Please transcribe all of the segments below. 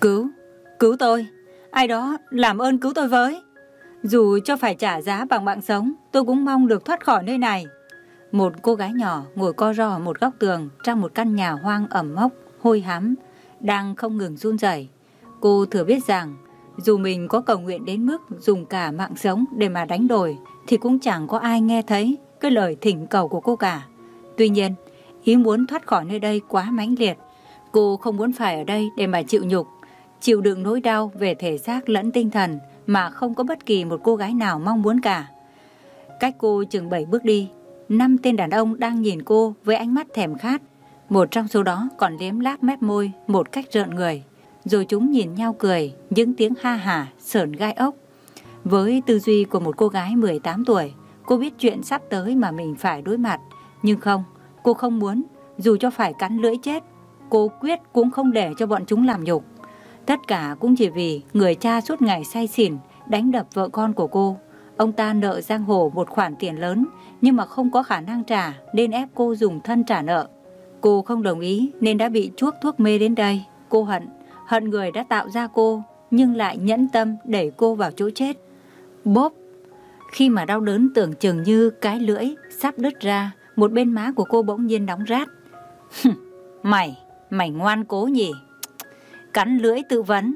Cứu, cứu tôi. Ai đó làm ơn cứu tôi với. Dù cho phải trả giá bằng mạng sống, tôi cũng mong được thoát khỏi nơi này. Một cô gái nhỏ ngồi co ro ở một góc tường trong một căn nhà hoang ẩm mốc, hôi hám, đang không ngừng run rẩy. Cô thừa biết rằng, dù mình có cầu nguyện đến mức dùng cả mạng sống để mà đánh đổi, thì cũng chẳng có ai nghe thấy cái lời thỉnh cầu của cô cả. Tuy nhiên, ý muốn thoát khỏi nơi đây quá mãnh liệt. Cô không muốn phải ở đây để mà chịu nhục chịu đựng nỗi đau về thể xác lẫn tinh thần mà không có bất kỳ một cô gái nào mong muốn cả. Cách cô chừng 7 bước đi, năm tên đàn ông đang nhìn cô với ánh mắt thèm khát. Một trong số đó còn liếm láp mép môi một cách rợn người. Rồi chúng nhìn nhau cười, những tiếng ha hà sờn gai ốc. Với tư duy của một cô gái 18 tuổi, cô biết chuyện sắp tới mà mình phải đối mặt. Nhưng không, cô không muốn, dù cho phải cắn lưỡi chết, cô quyết cũng không để cho bọn chúng làm nhục. Tất cả cũng chỉ vì người cha suốt ngày say xỉn, đánh đập vợ con của cô. Ông ta nợ Giang Hồ một khoản tiền lớn nhưng mà không có khả năng trả nên ép cô dùng thân trả nợ. Cô không đồng ý nên đã bị chuốc thuốc mê đến đây. Cô hận, hận người đã tạo ra cô nhưng lại nhẫn tâm đẩy cô vào chỗ chết. Bốp! Khi mà đau đớn tưởng chừng như cái lưỡi sắp đứt ra, một bên má của cô bỗng nhiên đóng rát. Mày, mày ngoan cố nhỉ? cắn lưỡi tự vấn.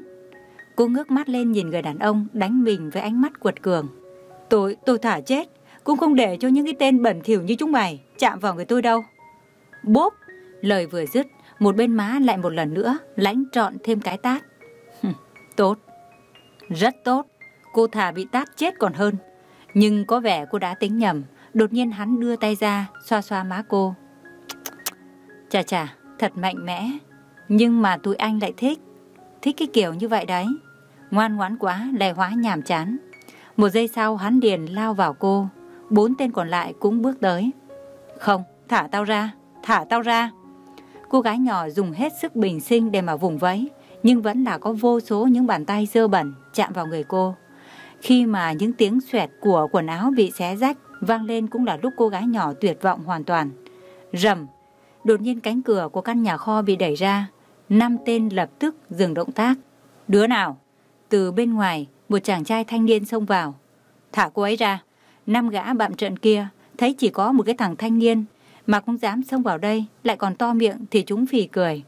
Cô ngước mắt lên nhìn người đàn ông đánh mình với ánh mắt quật cường. Tôi, tôi thả chết, cũng không để cho những cái tên bẩn thỉu như chúng mày chạm vào người tôi đâu. Bốp, lời vừa dứt, một bên má lại một lần nữa lãnh trọn thêm cái tát. tốt, rất tốt, cô thả bị tát chết còn hơn. Nhưng có vẻ cô đã tính nhầm, đột nhiên hắn đưa tay ra, xoa xoa má cô. Chà chà, thật mạnh mẽ, nhưng mà tụi anh lại thích Thích cái kiểu như vậy đấy Ngoan ngoãn quá, lè hóa nhảm chán Một giây sau hắn điền lao vào cô Bốn tên còn lại cũng bước tới Không, thả tao ra Thả tao ra Cô gái nhỏ dùng hết sức bình sinh để mà vùng vẫy Nhưng vẫn là có vô số những bàn tay dơ bẩn chạm vào người cô Khi mà những tiếng xoẹt của quần áo bị xé rách Vang lên cũng là lúc cô gái nhỏ tuyệt vọng hoàn toàn Rầm Đột nhiên cánh cửa của căn nhà kho bị đẩy ra năm tên lập tức dừng động tác. Đứa nào? Từ bên ngoài, một chàng trai thanh niên xông vào. Thả cô ấy ra. Năm gã bạm trận kia, thấy chỉ có một cái thằng thanh niên mà cũng dám xông vào đây, lại còn to miệng thì chúng phì cười.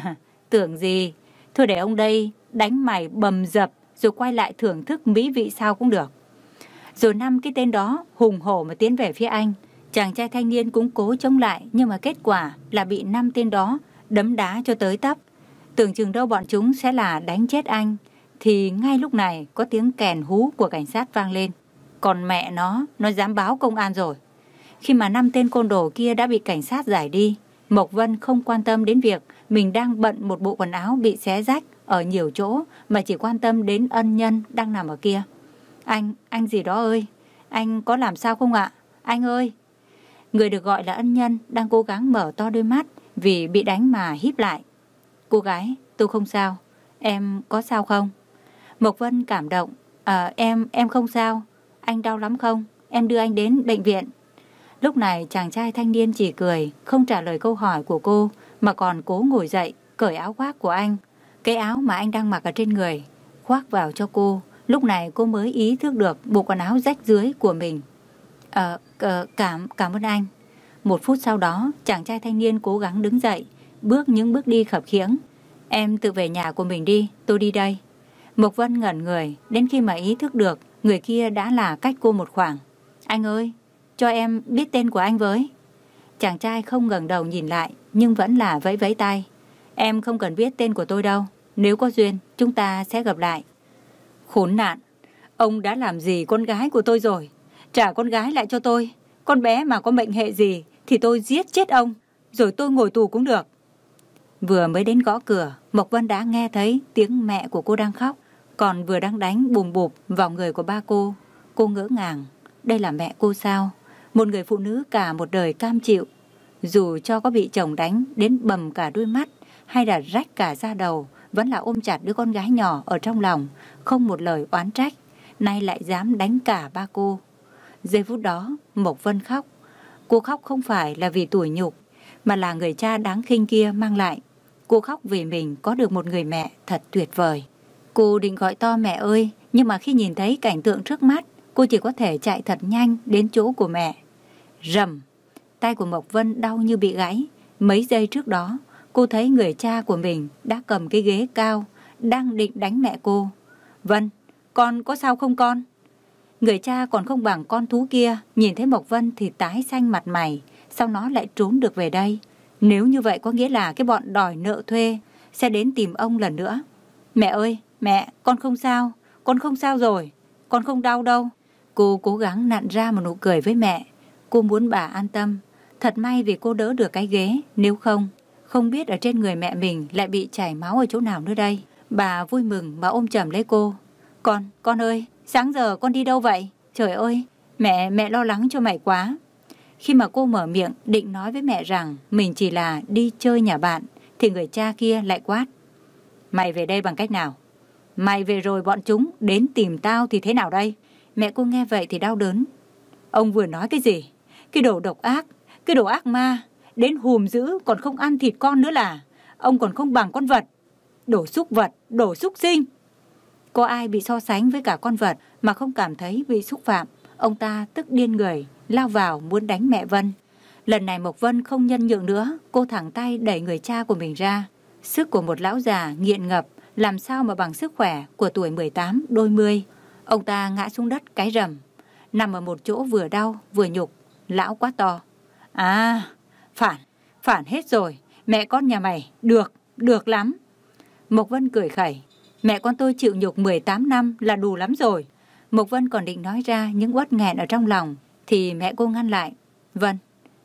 Tưởng gì? Thôi để ông đây đánh mày bầm dập rồi quay lại thưởng thức mỹ vị sao cũng được. Rồi năm cái tên đó hùng hổ mà tiến về phía anh. Chàng trai thanh niên cũng cố chống lại nhưng mà kết quả là bị năm tên đó đấm đá cho tới tấp. Tưởng chừng đâu bọn chúng sẽ là đánh chết anh, thì ngay lúc này có tiếng kèn hú của cảnh sát vang lên. Còn mẹ nó, nó dám báo công an rồi. Khi mà năm tên côn đồ kia đã bị cảnh sát giải đi, Mộc Vân không quan tâm đến việc mình đang bận một bộ quần áo bị xé rách ở nhiều chỗ mà chỉ quan tâm đến ân nhân đang nằm ở kia. Anh, anh gì đó ơi, anh có làm sao không ạ? Anh ơi! Người được gọi là ân nhân đang cố gắng mở to đôi mắt vì bị đánh mà híp lại. Cô gái, tôi không sao. Em có sao không? Mộc Vân cảm động. À, em, em không sao. Anh đau lắm không? Em đưa anh đến bệnh viện. Lúc này chàng trai thanh niên chỉ cười, không trả lời câu hỏi của cô, mà còn cố ngồi dậy, cởi áo khoác của anh. Cái áo mà anh đang mặc ở trên người, khoác vào cho cô. Lúc này cô mới ý thức được bộ quần áo rách dưới của mình. à, cảm, cảm ơn anh. Một phút sau đó, chàng trai thanh niên cố gắng đứng dậy, bước những bước đi khập khiễng. Em tự về nhà của mình đi, tôi đi đây. Mộc Vân ngẩn người, đến khi mà ý thức được, người kia đã là cách cô một khoảng. Anh ơi, cho em biết tên của anh với. Chàng trai không ngẩng đầu nhìn lại, nhưng vẫn là vẫy vẫy tay. Em không cần biết tên của tôi đâu, nếu có duyên, chúng ta sẽ gặp lại. Khốn nạn, ông đã làm gì con gái của tôi rồi? Trả con gái lại cho tôi, con bé mà có mệnh hệ gì thì tôi giết chết ông, rồi tôi ngồi tù cũng được. Vừa mới đến gõ cửa, Mộc Vân đã nghe thấy tiếng mẹ của cô đang khóc, còn vừa đang đánh bùm bụp vào người của ba cô. Cô ngỡ ngàng, đây là mẹ cô sao? Một người phụ nữ cả một đời cam chịu, dù cho có bị chồng đánh đến bầm cả đôi mắt hay là rách cả da đầu, vẫn là ôm chặt đứa con gái nhỏ ở trong lòng, không một lời oán trách, nay lại dám đánh cả ba cô. Giây phút đó, Mộc Vân khóc. Cô khóc không phải là vì tủi nhục, mà là người cha đáng khinh kia mang lại Cô khóc vì mình có được một người mẹ thật tuyệt vời. Cô định gọi to mẹ ơi, nhưng mà khi nhìn thấy cảnh tượng trước mắt, cô chỉ có thể chạy thật nhanh đến chỗ của mẹ. Rầm, tay của Mộc Vân đau như bị gãy. Mấy giây trước đó, cô thấy người cha của mình đã cầm cái ghế cao, đang định đánh mẹ cô. Vân, con có sao không con? Người cha còn không bằng con thú kia, nhìn thấy Mộc Vân thì tái xanh mặt mày, sau nó lại trốn được về đây. Nếu như vậy có nghĩa là cái bọn đòi nợ thuê sẽ đến tìm ông lần nữa. Mẹ ơi, mẹ, con không sao, con không sao rồi, con không đau đâu. Cô cố gắng nặn ra một nụ cười với mẹ. Cô muốn bà an tâm. Thật may vì cô đỡ được cái ghế, nếu không, không biết ở trên người mẹ mình lại bị chảy máu ở chỗ nào nữa đây. Bà vui mừng mà ôm chầm lấy cô. Con, con ơi, sáng giờ con đi đâu vậy? Trời ơi, mẹ, mẹ lo lắng cho mày quá. Khi mà cô mở miệng định nói với mẹ rằng mình chỉ là đi chơi nhà bạn, thì người cha kia lại quát. Mày về đây bằng cách nào? Mày về rồi bọn chúng đến tìm tao thì thế nào đây? Mẹ cô nghe vậy thì đau đớn. Ông vừa nói cái gì? Cái đồ độc ác, cái đồ ác ma, đến hùm dữ còn không ăn thịt con nữa là. Ông còn không bằng con vật. Đổ xúc vật, đổ xúc sinh. Có ai bị so sánh với cả con vật mà không cảm thấy bị xúc phạm, ông ta tức điên người lao vào muốn đánh mẹ Vân. Lần này Mộc Vân không nhân nhượng nữa, cô thẳng tay đẩy người cha của mình ra. Sức của một lão già nghiện ngập, làm sao mà bằng sức khỏe của tuổi 18 đôi mươi. Ông ta ngã xuống đất cái rầm, nằm ở một chỗ vừa đau vừa nhục, lão quá to. À, phản, phản hết rồi, mẹ con nhà mày, được, được lắm. Mộc Vân cười khẩy, mẹ con tôi chịu nhục 18 năm là đủ lắm rồi. Mộc Vân còn định nói ra những uất nghẹn ở trong lòng thì mẹ cô ngăn lại. Vâng,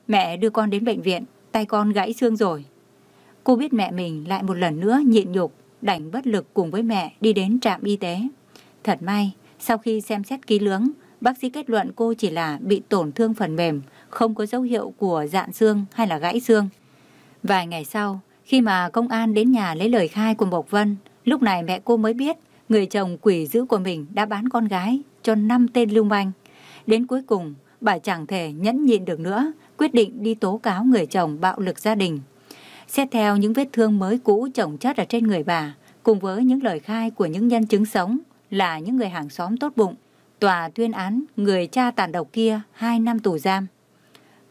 mẹ đưa con đến bệnh viện, tay con gãy xương rồi. Cô biết mẹ mình lại một lần nữa nhịn nhục, đành bất lực cùng với mẹ đi đến trạm y tế. Thật may, sau khi xem xét ký lưỡng, bác sĩ kết luận cô chỉ là bị tổn thương phần mềm, không có dấu hiệu của dạn xương hay là gãy xương. Vài ngày sau, khi mà công an đến nhà lấy lời khai của Mộc Vân, lúc này mẹ cô mới biết người chồng quỷ dữ của mình đã bán con gái cho năm tên lưu manh. Đến cuối cùng, bà chẳng thể nhẫn nhịn được nữa, quyết định đi tố cáo người chồng bạo lực gia đình. Xét theo những vết thương mới cũ chồng chất ở trên người bà, cùng với những lời khai của những nhân chứng sống là những người hàng xóm tốt bụng, tòa tuyên án người cha tàn độc kia 2 năm tù giam.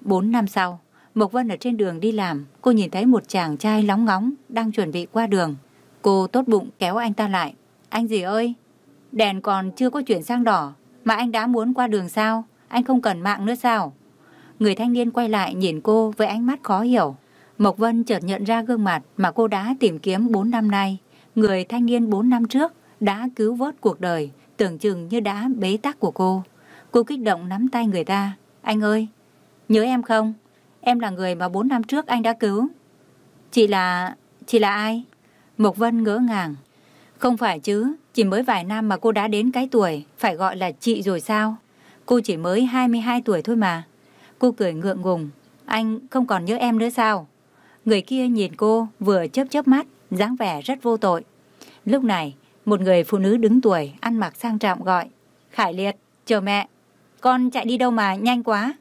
4 năm sau, Mộc Vân ở trên đường đi làm, cô nhìn thấy một chàng trai lóng ngóng đang chuẩn bị qua đường. Cô tốt bụng kéo anh ta lại. Anh gì ơi, đèn còn chưa có chuyển sang đỏ, mà anh đã muốn qua đường sao? anh không cần mạng nữa sao? Người thanh niên quay lại nhìn cô với ánh mắt khó hiểu. Mộc Vân chợt nhận ra gương mặt mà cô đã tìm kiếm 4 năm nay. Người thanh niên 4 năm trước đã cứu vớt cuộc đời, tưởng chừng như đã bế tắc của cô. Cô kích động nắm tay người ta. Anh ơi, nhớ em không? Em là người mà 4 năm trước anh đã cứu. Chị là... chị là ai? Mộc Vân ngỡ ngàng. Không phải chứ, chỉ mới vài năm mà cô đã đến cái tuổi, phải gọi là chị rồi sao? Cô chỉ mới 22 tuổi thôi mà. Cô cười ngượng ngùng. Anh không còn nhớ em nữa sao? Người kia nhìn cô vừa chớp chớp mắt, dáng vẻ rất vô tội. Lúc này, một người phụ nữ đứng tuổi, ăn mặc sang trọng gọi. Khải Liệt, chờ mẹ. Con chạy đi đâu mà, nhanh quá.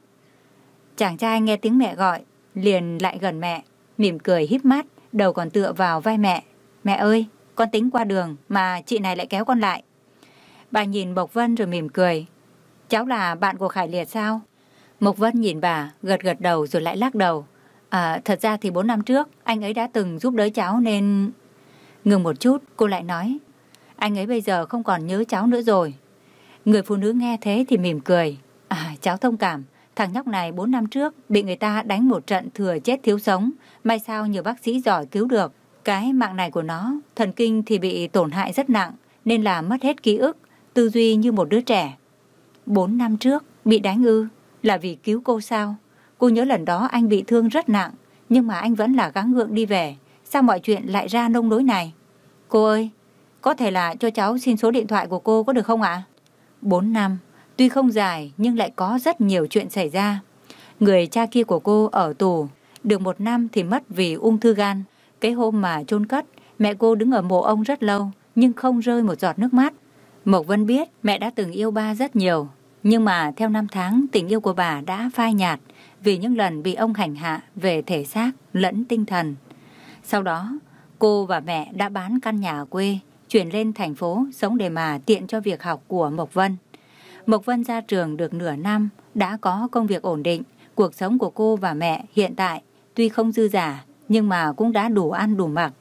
Chàng trai nghe tiếng mẹ gọi, liền lại gần mẹ, mỉm cười híp mắt, đầu còn tựa vào vai mẹ. Mẹ ơi, con tính qua đường mà chị này lại kéo con lại. Bà nhìn Bộc Vân rồi mỉm cười, Cháu là bạn của Khải Liệt sao? Mộc Vân nhìn bà, gật gật đầu rồi lại lắc đầu. À, thật ra thì 4 năm trước, anh ấy đã từng giúp đỡ cháu nên... Ngừng một chút, cô lại nói. Anh ấy bây giờ không còn nhớ cháu nữa rồi. Người phụ nữ nghe thế thì mỉm cười. À, cháu thông cảm, thằng nhóc này 4 năm trước bị người ta đánh một trận thừa chết thiếu sống. May sao nhiều bác sĩ giỏi cứu được. Cái mạng này của nó, thần kinh thì bị tổn hại rất nặng, nên là mất hết ký ức, tư duy như một đứa trẻ. 4 năm trước, bị đánh ư, là vì cứu cô sao? Cô nhớ lần đó anh bị thương rất nặng, nhưng mà anh vẫn là gắng gượng đi về. Sao mọi chuyện lại ra nông đối này? Cô ơi, có thể là cho cháu xin số điện thoại của cô có được không ạ? À? 4 năm, tuy không dài nhưng lại có rất nhiều chuyện xảy ra. Người cha kia của cô ở tù, được một năm thì mất vì ung thư gan. Cái hôm mà chôn cất, mẹ cô đứng ở mộ ông rất lâu nhưng không rơi một giọt nước mắt. Mộc Vân biết mẹ đã từng yêu ba rất nhiều, nhưng mà theo năm tháng tình yêu của bà đã phai nhạt vì những lần bị ông hành hạ về thể xác lẫn tinh thần. Sau đó, cô và mẹ đã bán căn nhà quê, chuyển lên thành phố sống để mà tiện cho việc học của Mộc Vân. Mộc Vân ra trường được nửa năm, đã có công việc ổn định, cuộc sống của cô và mẹ hiện tại tuy không dư giả nhưng mà cũng đã đủ ăn đủ mặc.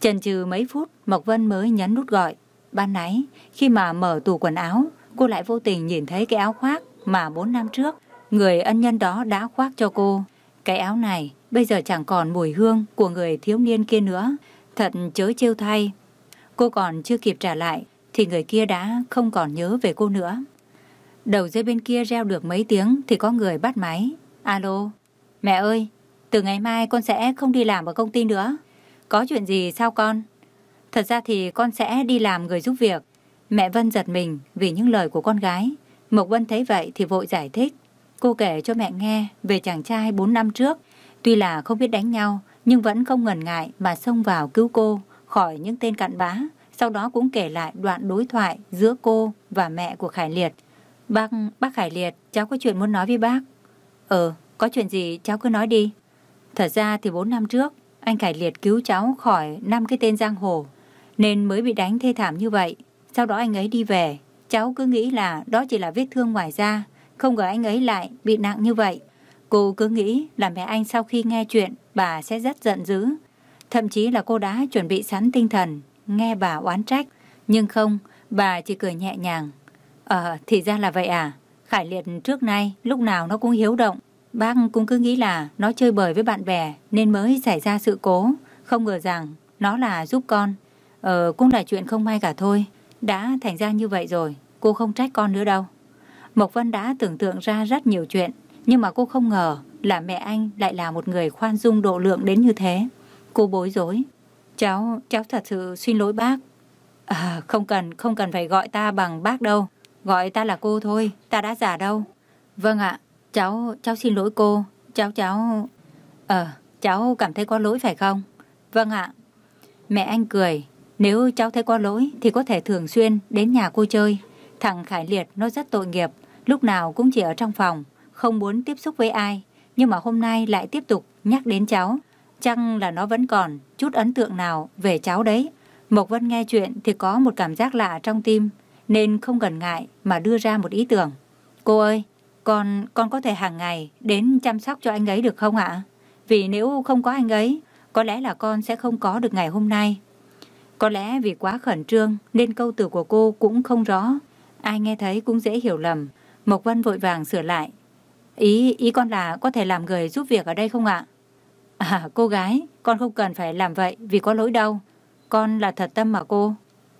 Chần chừ mấy phút, Mộc Vân mới nhấn nút gọi. Ban nãy, khi mà mở tủ quần áo, cô lại vô tình nhìn thấy cái áo khoác mà 4 năm trước, người ân nhân đó đã khoác cho cô. Cái áo này bây giờ chẳng còn mùi hương của người thiếu niên kia nữa, thật chớ trêu thay. Cô còn chưa kịp trả lại, thì người kia đã không còn nhớ về cô nữa. Đầu dây bên kia reo được mấy tiếng thì có người bắt máy. Alo, mẹ ơi, từ ngày mai con sẽ không đi làm ở công ty nữa. Có chuyện gì sao con? Thật ra thì con sẽ đi làm người giúp việc. Mẹ Vân giật mình vì những lời của con gái. Mộc Vân thấy vậy thì vội giải thích. Cô kể cho mẹ nghe về chàng trai 4 năm trước. Tuy là không biết đánh nhau, nhưng vẫn không ngần ngại mà xông vào cứu cô khỏi những tên cặn bã Sau đó cũng kể lại đoạn đối thoại giữa cô và mẹ của Khải Liệt. Bác, bác Khải Liệt, cháu có chuyện muốn nói với bác. Ờ, có chuyện gì cháu cứ nói đi. Thật ra thì 4 năm trước, anh Khải Liệt cứu cháu khỏi năm cái tên giang hồ nên mới bị đánh thê thảm như vậy. Sau đó anh ấy đi về, cháu cứ nghĩ là đó chỉ là vết thương ngoài da, không ngờ anh ấy lại bị nặng như vậy. Cô cứ nghĩ là mẹ anh sau khi nghe chuyện, bà sẽ rất giận dữ. Thậm chí là cô đã chuẩn bị sẵn tinh thần, nghe bà oán trách. Nhưng không, bà chỉ cười nhẹ nhàng. Ờ, thì ra là vậy à. Khải liệt trước nay, lúc nào nó cũng hiếu động. Bác cũng cứ nghĩ là nó chơi bời với bạn bè nên mới xảy ra sự cố. Không ngờ rằng nó là giúp con Ờ, cũng là chuyện không may cả thôi. Đã thành ra như vậy rồi, cô không trách con nữa đâu. Mộc Vân đã tưởng tượng ra rất nhiều chuyện, nhưng mà cô không ngờ là mẹ anh lại là một người khoan dung độ lượng đến như thế. Cô bối rối. Cháu, cháu thật sự xin lỗi bác. À, không cần, không cần phải gọi ta bằng bác đâu. Gọi ta là cô thôi, ta đã già đâu. Vâng ạ, cháu, cháu xin lỗi cô. Cháu, cháu... Ờ, cháu cảm thấy có lỗi phải không? Vâng ạ. Mẹ anh cười, nếu cháu thấy có lỗi thì có thể thường xuyên đến nhà cô chơi. Thằng Khải Liệt nó rất tội nghiệp, lúc nào cũng chỉ ở trong phòng, không muốn tiếp xúc với ai. Nhưng mà hôm nay lại tiếp tục nhắc đến cháu. Chăng là nó vẫn còn chút ấn tượng nào về cháu đấy. Mộc Vân nghe chuyện thì có một cảm giác lạ trong tim, nên không gần ngại mà đưa ra một ý tưởng. Cô ơi, con con có thể hàng ngày đến chăm sóc cho anh ấy được không ạ? Vì nếu không có anh ấy, có lẽ là con sẽ không có được ngày hôm nay. Có lẽ vì quá khẩn trương nên câu từ của cô cũng không rõ. Ai nghe thấy cũng dễ hiểu lầm. Mộc Vân vội vàng sửa lại. Ý, ý con là có thể làm người giúp việc ở đây không ạ? À, cô gái, con không cần phải làm vậy vì có lỗi đâu. Con là thật tâm mà cô.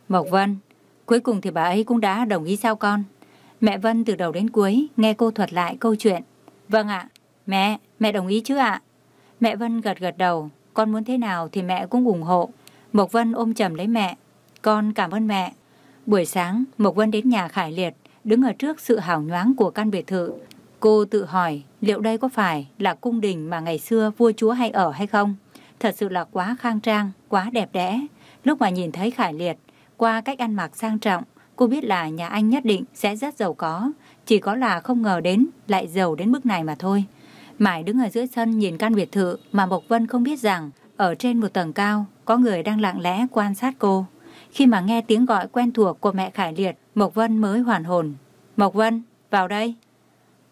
Mộc Vân, cuối cùng thì bà ấy cũng đã đồng ý sao con? Mẹ Vân từ đầu đến cuối nghe cô thuật lại câu chuyện. Vâng ạ, mẹ, mẹ đồng ý chứ ạ? Mẹ Vân gật gật đầu, con muốn thế nào thì mẹ cũng ủng hộ. Mộc Vân ôm chầm lấy mẹ. Con cảm ơn mẹ. Buổi sáng, Mộc Vân đến nhà Khải Liệt, đứng ở trước sự hào nhoáng của căn biệt thự. Cô tự hỏi liệu đây có phải là cung đình mà ngày xưa vua chúa hay ở hay không? Thật sự là quá khang trang, quá đẹp đẽ. Lúc mà nhìn thấy Khải Liệt, qua cách ăn mặc sang trọng, cô biết là nhà anh nhất định sẽ rất giàu có. Chỉ có là không ngờ đến, lại giàu đến mức này mà thôi. Mãi đứng ở giữa sân nhìn căn biệt thự mà Mộc Vân không biết rằng ở trên một tầng cao, có người đang lặng lẽ quan sát cô. Khi mà nghe tiếng gọi quen thuộc của mẹ Khải Liệt, Mộc Vân mới hoàn hồn. Mộc Vân, vào đây.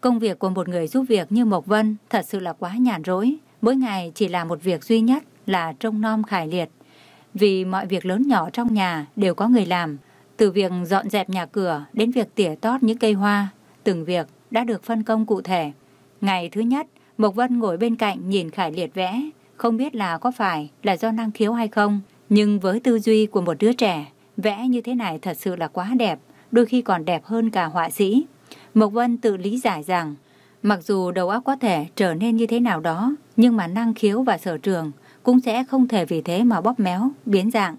Công việc của một người giúp việc như Mộc Vân thật sự là quá nhàn rỗi. Mỗi ngày chỉ là một việc duy nhất là trông nom Khải Liệt. Vì mọi việc lớn nhỏ trong nhà đều có người làm. Từ việc dọn dẹp nhà cửa đến việc tỉa tót những cây hoa, từng việc đã được phân công cụ thể. Ngày thứ nhất, Mộc Vân ngồi bên cạnh nhìn Khải Liệt vẽ. Không biết là có phải là do năng khiếu hay không, nhưng với tư duy của một đứa trẻ, vẽ như thế này thật sự là quá đẹp, đôi khi còn đẹp hơn cả họa sĩ. Mộc Vân tự lý giải rằng, mặc dù đầu óc có thể trở nên như thế nào đó, nhưng mà năng khiếu và sở trường cũng sẽ không thể vì thế mà bóp méo, biến dạng.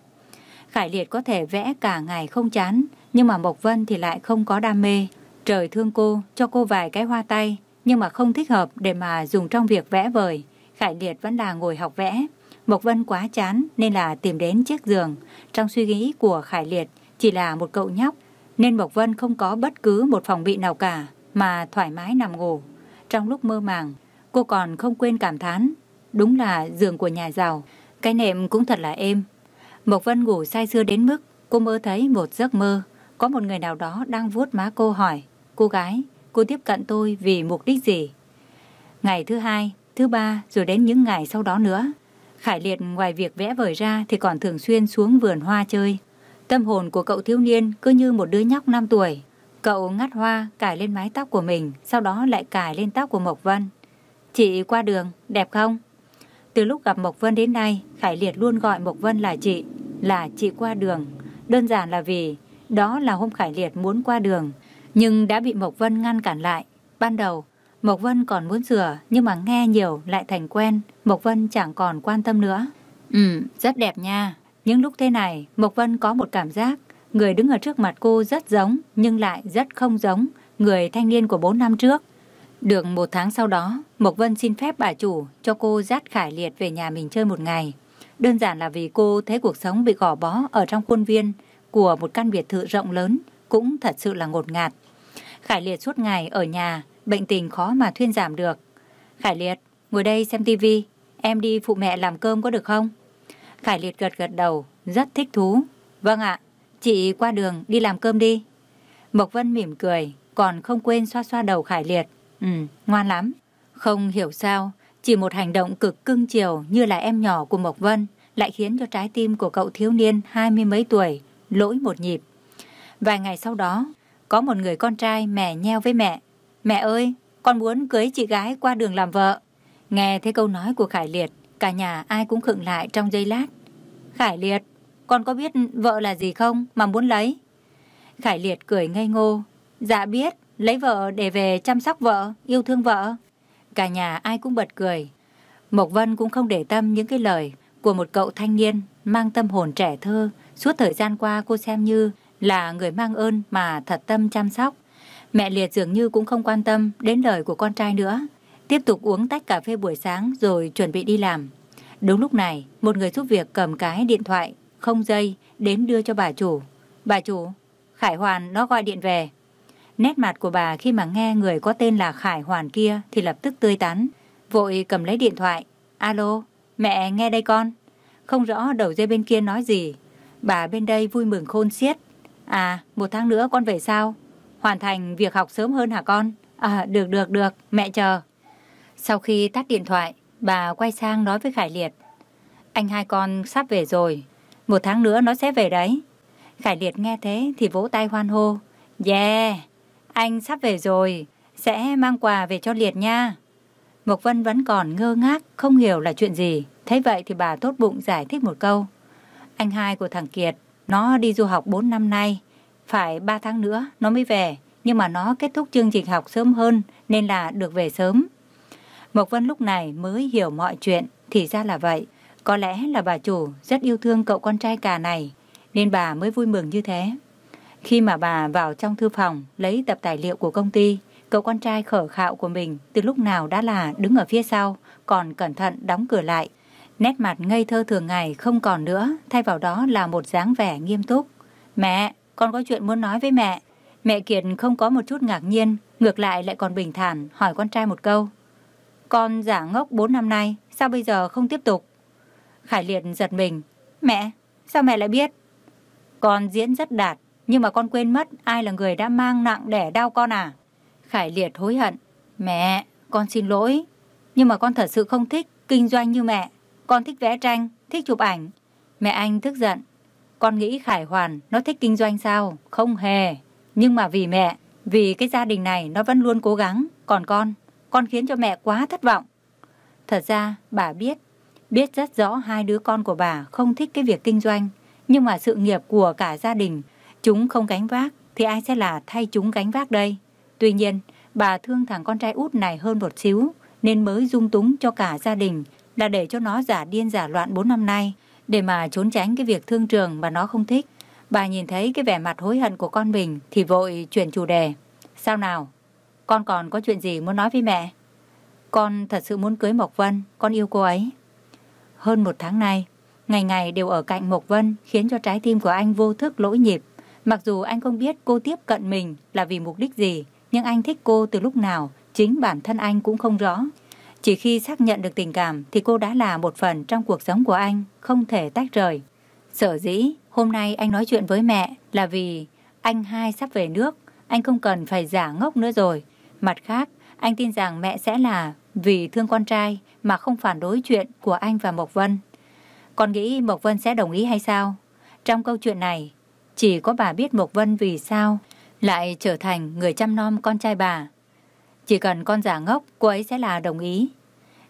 Khải Liệt có thể vẽ cả ngày không chán, nhưng mà Mộc Vân thì lại không có đam mê. Trời thương cô, cho cô vài cái hoa tay, nhưng mà không thích hợp để mà dùng trong việc vẽ vời. Khải Liệt vẫn là ngồi học vẽ. Mộc Vân quá chán nên là tìm đến chiếc giường. Trong suy nghĩ của Khải Liệt chỉ là một cậu nhóc, nên Mộc Vân không có bất cứ một phòng bị nào cả, mà thoải mái nằm ngủ. Trong lúc mơ màng, cô còn không quên cảm thán. Đúng là giường của nhà giàu, cái nệm cũng thật là êm. Mộc Vân ngủ say sưa đến mức cô mơ thấy một giấc mơ. Có một người nào đó đang vuốt má cô hỏi, cô gái, cô tiếp cận tôi vì mục đích gì? Ngày thứ hai, thứ ba rồi đến những ngày sau đó nữa. Khải Liệt ngoài việc vẽ vời ra thì còn thường xuyên xuống vườn hoa chơi. Tâm hồn của cậu thiếu niên cứ như một đứa nhóc 5 tuổi. Cậu ngắt hoa, cài lên mái tóc của mình, sau đó lại cài lên tóc của Mộc Vân. Chị qua đường, đẹp không? Từ lúc gặp Mộc Vân đến nay, Khải Liệt luôn gọi Mộc Vân là chị, là chị qua đường. Đơn giản là vì đó là hôm Khải Liệt muốn qua đường, nhưng đã bị Mộc Vân ngăn cản lại. Ban đầu, Mộc Vân còn muốn rửa, nhưng mà nghe nhiều lại thành quen, Mộc Vân chẳng còn quan tâm nữa. Ừ, rất đẹp nha. Những lúc thế này, Mộc Vân có một cảm giác, người đứng ở trước mặt cô rất giống, nhưng lại rất không giống, người thanh niên của 4 năm trước. Được một tháng sau đó, Mộc Vân xin phép bà chủ cho cô dắt Khải Liệt về nhà mình chơi một ngày. Đơn giản là vì cô thấy cuộc sống bị gò bó ở trong khuôn viên của một căn biệt thự rộng lớn cũng thật sự là ngột ngạt. Khải Liệt suốt ngày ở nhà bệnh tình khó mà thuyên giảm được. Khải Liệt, ngồi đây xem tivi, em đi phụ mẹ làm cơm có được không? Khải Liệt gật gật đầu, rất thích thú. Vâng ạ, chị qua đường đi làm cơm đi. Mộc Vân mỉm cười, còn không quên xoa xoa đầu Khải Liệt. Ừ, ngoan lắm. Không hiểu sao, chỉ một hành động cực cưng chiều như là em nhỏ của Mộc Vân lại khiến cho trái tim của cậu thiếu niên hai mươi mấy tuổi lỗi một nhịp. Vài ngày sau đó, có một người con trai mè nheo với mẹ Mẹ ơi, con muốn cưới chị gái qua đường làm vợ. Nghe thấy câu nói của Khải Liệt, cả nhà ai cũng khựng lại trong giây lát. Khải Liệt, con có biết vợ là gì không mà muốn lấy? Khải Liệt cười ngây ngô. Dạ biết, lấy vợ để về chăm sóc vợ, yêu thương vợ. Cả nhà ai cũng bật cười. Mộc Vân cũng không để tâm những cái lời của một cậu thanh niên mang tâm hồn trẻ thơ. Suốt thời gian qua cô xem như là người mang ơn mà thật tâm chăm sóc. Mẹ Liệt dường như cũng không quan tâm đến lời của con trai nữa. Tiếp tục uống tách cà phê buổi sáng rồi chuẩn bị đi làm. Đúng lúc này, một người giúp việc cầm cái điện thoại, không dây, đến đưa cho bà chủ. Bà chủ, Khải Hoàn nó gọi điện về. Nét mặt của bà khi mà nghe người có tên là Khải Hoàn kia thì lập tức tươi tắn. Vội cầm lấy điện thoại. Alo, mẹ nghe đây con. Không rõ đầu dây bên kia nói gì. Bà bên đây vui mừng khôn xiết. À, một tháng nữa con về sao? hoàn thành việc học sớm hơn hả con? À, được, được, được, mẹ chờ. Sau khi tắt điện thoại, bà quay sang nói với Khải Liệt. Anh hai con sắp về rồi, một tháng nữa nó sẽ về đấy. Khải Liệt nghe thế thì vỗ tay hoan hô. Yeah, anh sắp về rồi, sẽ mang quà về cho Liệt nha. Mộc Vân vẫn còn ngơ ngác, không hiểu là chuyện gì. Thế vậy thì bà tốt bụng giải thích một câu. Anh hai của thằng Kiệt, nó đi du học 4 năm nay, phải 3 tháng nữa nó mới về, nhưng mà nó kết thúc chương trình học sớm hơn nên là được về sớm. Mộc Vân lúc này mới hiểu mọi chuyện, thì ra là vậy. Có lẽ là bà chủ rất yêu thương cậu con trai cả này, nên bà mới vui mừng như thế. Khi mà bà vào trong thư phòng lấy tập tài liệu của công ty, cậu con trai khở khạo của mình từ lúc nào đã là đứng ở phía sau, còn cẩn thận đóng cửa lại. Nét mặt ngây thơ thường ngày không còn nữa, thay vào đó là một dáng vẻ nghiêm túc. Mẹ, con có chuyện muốn nói với mẹ. Mẹ Kiệt không có một chút ngạc nhiên, ngược lại lại còn bình thản, hỏi con trai một câu. Con giả ngốc 4 năm nay, sao bây giờ không tiếp tục? Khải Liệt giật mình. Mẹ, sao mẹ lại biết? Con diễn rất đạt, nhưng mà con quên mất ai là người đã mang nặng đẻ đau con à? Khải Liệt hối hận. Mẹ, con xin lỗi, nhưng mà con thật sự không thích kinh doanh như mẹ. Con thích vẽ tranh, thích chụp ảnh. Mẹ anh tức giận. Con nghĩ Khải Hoàn nó thích kinh doanh sao? Không hề. Nhưng mà vì mẹ, vì cái gia đình này nó vẫn luôn cố gắng. Còn con, con khiến cho mẹ quá thất vọng. Thật ra, bà biết, biết rất rõ hai đứa con của bà không thích cái việc kinh doanh. Nhưng mà sự nghiệp của cả gia đình, chúng không gánh vác, thì ai sẽ là thay chúng gánh vác đây? Tuy nhiên, bà thương thằng con trai út này hơn một xíu, nên mới dung túng cho cả gia đình là để cho nó giả điên giả loạn 4 năm nay để mà trốn tránh cái việc thương trường mà nó không thích. Bà nhìn thấy cái vẻ mặt hối hận của con mình thì vội chuyển chủ đề. Sao nào? Con còn có chuyện gì muốn nói với mẹ? Con thật sự muốn cưới Mộc Vân, con yêu cô ấy. Hơn một tháng nay, ngày ngày đều ở cạnh Mộc Vân khiến cho trái tim của anh vô thức lỗi nhịp. Mặc dù anh không biết cô tiếp cận mình là vì mục đích gì, nhưng anh thích cô từ lúc nào, chính bản thân anh cũng không rõ. Chỉ khi xác nhận được tình cảm thì cô đã là một phần trong cuộc sống của anh, không thể tách rời. Sở dĩ, hôm nay anh nói chuyện với mẹ là vì anh hai sắp về nước, anh không cần phải giả ngốc nữa rồi. Mặt khác, anh tin rằng mẹ sẽ là vì thương con trai mà không phản đối chuyện của anh và Mộc Vân. Con nghĩ Mộc Vân sẽ đồng ý hay sao? Trong câu chuyện này, chỉ có bà biết Mộc Vân vì sao lại trở thành người chăm nom con trai bà. Chỉ cần con giả ngốc, cô ấy sẽ là đồng ý.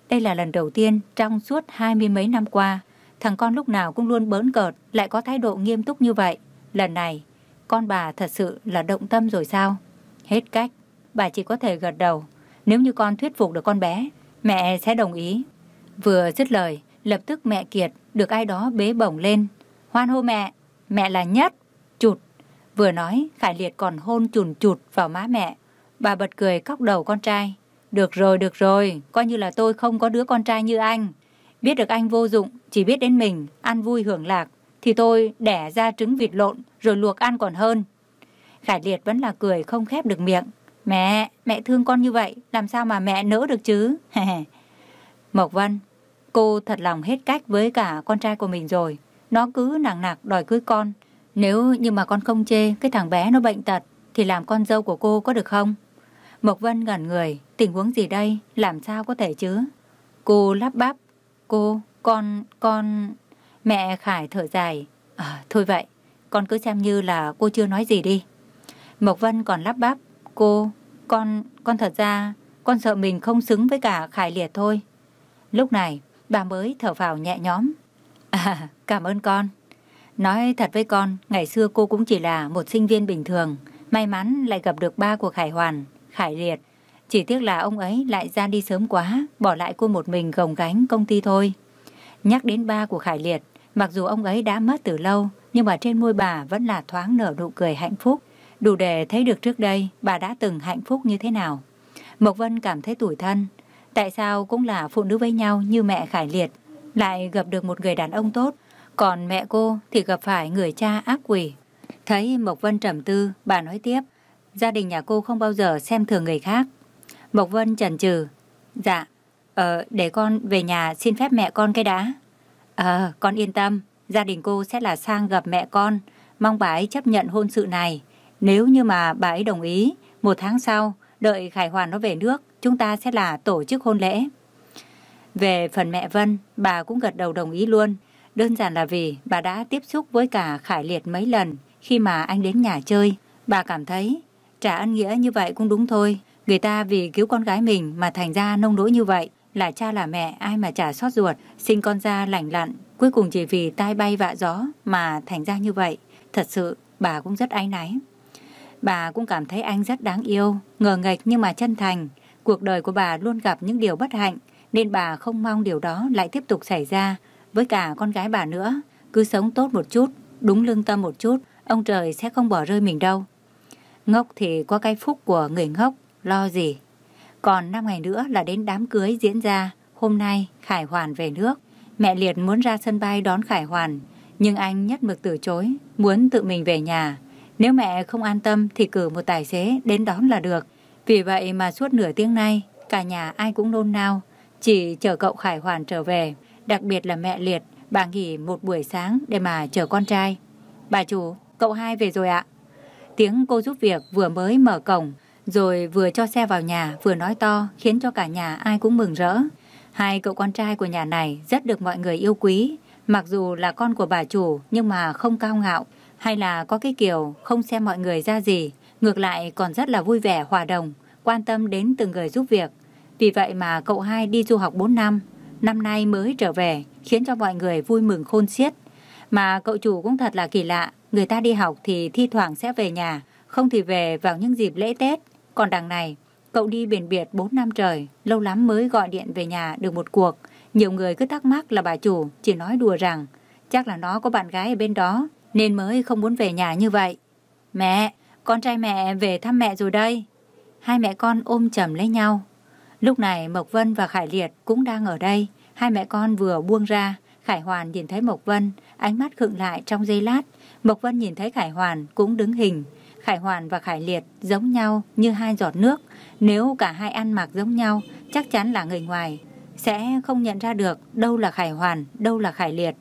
Đây là lần đầu tiên trong suốt hai mươi mấy năm qua, thằng con lúc nào cũng luôn bớn cợt, lại có thái độ nghiêm túc như vậy. Lần này, con bà thật sự là động tâm rồi sao? Hết cách, bà chỉ có thể gật đầu. Nếu như con thuyết phục được con bé, mẹ sẽ đồng ý. Vừa dứt lời, lập tức mẹ Kiệt được ai đó bế bổng lên. Hoan hô mẹ, mẹ là nhất, chụt. Vừa nói, Khải Liệt còn hôn chùn chụt vào má mẹ. Bà bật cười cóc đầu con trai. Được rồi, được rồi, coi như là tôi không có đứa con trai như anh. Biết được anh vô dụng, chỉ biết đến mình, ăn vui hưởng lạc, thì tôi đẻ ra trứng vịt lộn rồi luộc ăn còn hơn. Khải Liệt vẫn là cười không khép được miệng. Mẹ, mẹ thương con như vậy, làm sao mà mẹ nỡ được chứ? Mộc vân cô thật lòng hết cách với cả con trai của mình rồi. Nó cứ nặng nặc đòi cưới con. Nếu như mà con không chê cái thằng bé nó bệnh tật, thì làm con dâu của cô có được không? Mộc Vân ngẩn người, tình huống gì đây, làm sao có thể chứ? Cô lắp bắp, cô, con, con... Mẹ Khải thở dài, à, thôi vậy, con cứ xem như là cô chưa nói gì đi. Mộc Vân còn lắp bắp, cô, con, con thật ra, con sợ mình không xứng với cả Khải Liệt thôi. Lúc này, bà mới thở vào nhẹ nhõm. À, cảm ơn con. Nói thật với con, ngày xưa cô cũng chỉ là một sinh viên bình thường, may mắn lại gặp được ba của Khải Hoàn khải liệt. Chỉ tiếc là ông ấy lại ra đi sớm quá, bỏ lại cô một mình gồng gánh công ty thôi. Nhắc đến ba của Khải Liệt, mặc dù ông ấy đã mất từ lâu, nhưng mà trên môi bà vẫn là thoáng nở nụ cười hạnh phúc. Đủ để thấy được trước đây bà đã từng hạnh phúc như thế nào. Mộc Vân cảm thấy tủi thân. Tại sao cũng là phụ nữ với nhau như mẹ Khải Liệt, lại gặp được một người đàn ông tốt, còn mẹ cô thì gặp phải người cha ác quỷ. Thấy Mộc Vân trầm tư, bà nói tiếp gia đình nhà cô không bao giờ xem thường người khác. Mộc Vân chần chừ. Dạ, ờ, để con về nhà xin phép mẹ con cái đã. Ờ, con yên tâm, gia đình cô sẽ là sang gặp mẹ con, mong bà ấy chấp nhận hôn sự này. Nếu như mà bà ấy đồng ý, một tháng sau, đợi Khải Hoàn nó về nước, chúng ta sẽ là tổ chức hôn lễ. Về phần mẹ Vân, bà cũng gật đầu đồng ý luôn. Đơn giản là vì bà đã tiếp xúc với cả Khải Liệt mấy lần khi mà anh đến nhà chơi. Bà cảm thấy Trả ân nghĩa như vậy cũng đúng thôi. Người ta vì cứu con gái mình mà thành ra nông nỗi như vậy. Là cha là mẹ ai mà trả xót ruột. Sinh con ra lành lặn. Cuối cùng chỉ vì tai bay vạ gió mà thành ra như vậy. Thật sự bà cũng rất ái náy. Bà cũng cảm thấy anh rất đáng yêu. Ngờ nghệch nhưng mà chân thành. Cuộc đời của bà luôn gặp những điều bất hạnh. Nên bà không mong điều đó lại tiếp tục xảy ra. Với cả con gái bà nữa. Cứ sống tốt một chút. Đúng lương tâm một chút. Ông trời sẽ không bỏ rơi mình đâu. Ngốc thì có cái phúc của người ngốc, lo gì. Còn 5 ngày nữa là đến đám cưới diễn ra. Hôm nay Khải Hoàn về nước. Mẹ Liệt muốn ra sân bay đón Khải Hoàn, nhưng anh nhất mực từ chối, muốn tự mình về nhà. Nếu mẹ không an tâm thì cử một tài xế đến đón là được. Vì vậy mà suốt nửa tiếng nay, cả nhà ai cũng nôn nao, chỉ chờ cậu Khải Hoàn trở về. Đặc biệt là mẹ Liệt, bà nghỉ một buổi sáng để mà chờ con trai. Bà chủ, cậu hai về rồi ạ. Tiếng cô giúp việc vừa mới mở cổng, rồi vừa cho xe vào nhà, vừa nói to, khiến cho cả nhà ai cũng mừng rỡ. Hai cậu con trai của nhà này rất được mọi người yêu quý, mặc dù là con của bà chủ nhưng mà không cao ngạo, hay là có cái kiểu không xem mọi người ra gì, ngược lại còn rất là vui vẻ hòa đồng, quan tâm đến từng người giúp việc. Vì vậy mà cậu hai đi du học 4 năm, năm nay mới trở về, khiến cho mọi người vui mừng khôn xiết. Mà cậu chủ cũng thật là kỳ lạ, Người ta đi học thì thi thoảng sẽ về nhà, không thì về vào những dịp lễ Tết. Còn đằng này, cậu đi biển biệt 4 năm trời, lâu lắm mới gọi điện về nhà được một cuộc. Nhiều người cứ thắc mắc là bà chủ chỉ nói đùa rằng chắc là nó có bạn gái ở bên đó nên mới không muốn về nhà như vậy. Mẹ, con trai mẹ về thăm mẹ rồi đây. Hai mẹ con ôm chầm lấy nhau. Lúc này Mộc Vân và Khải Liệt cũng đang ở đây. Hai mẹ con vừa buông ra, Khải Hoàn nhìn thấy Mộc Vân, ánh mắt khựng lại trong giây lát, Mộc Vân nhìn thấy Khải Hoàn cũng đứng hình. Khải Hoàn và Khải Liệt giống nhau như hai giọt nước. Nếu cả hai ăn mặc giống nhau, chắc chắn là người ngoài sẽ không nhận ra được đâu là Khải Hoàn, đâu là Khải Liệt.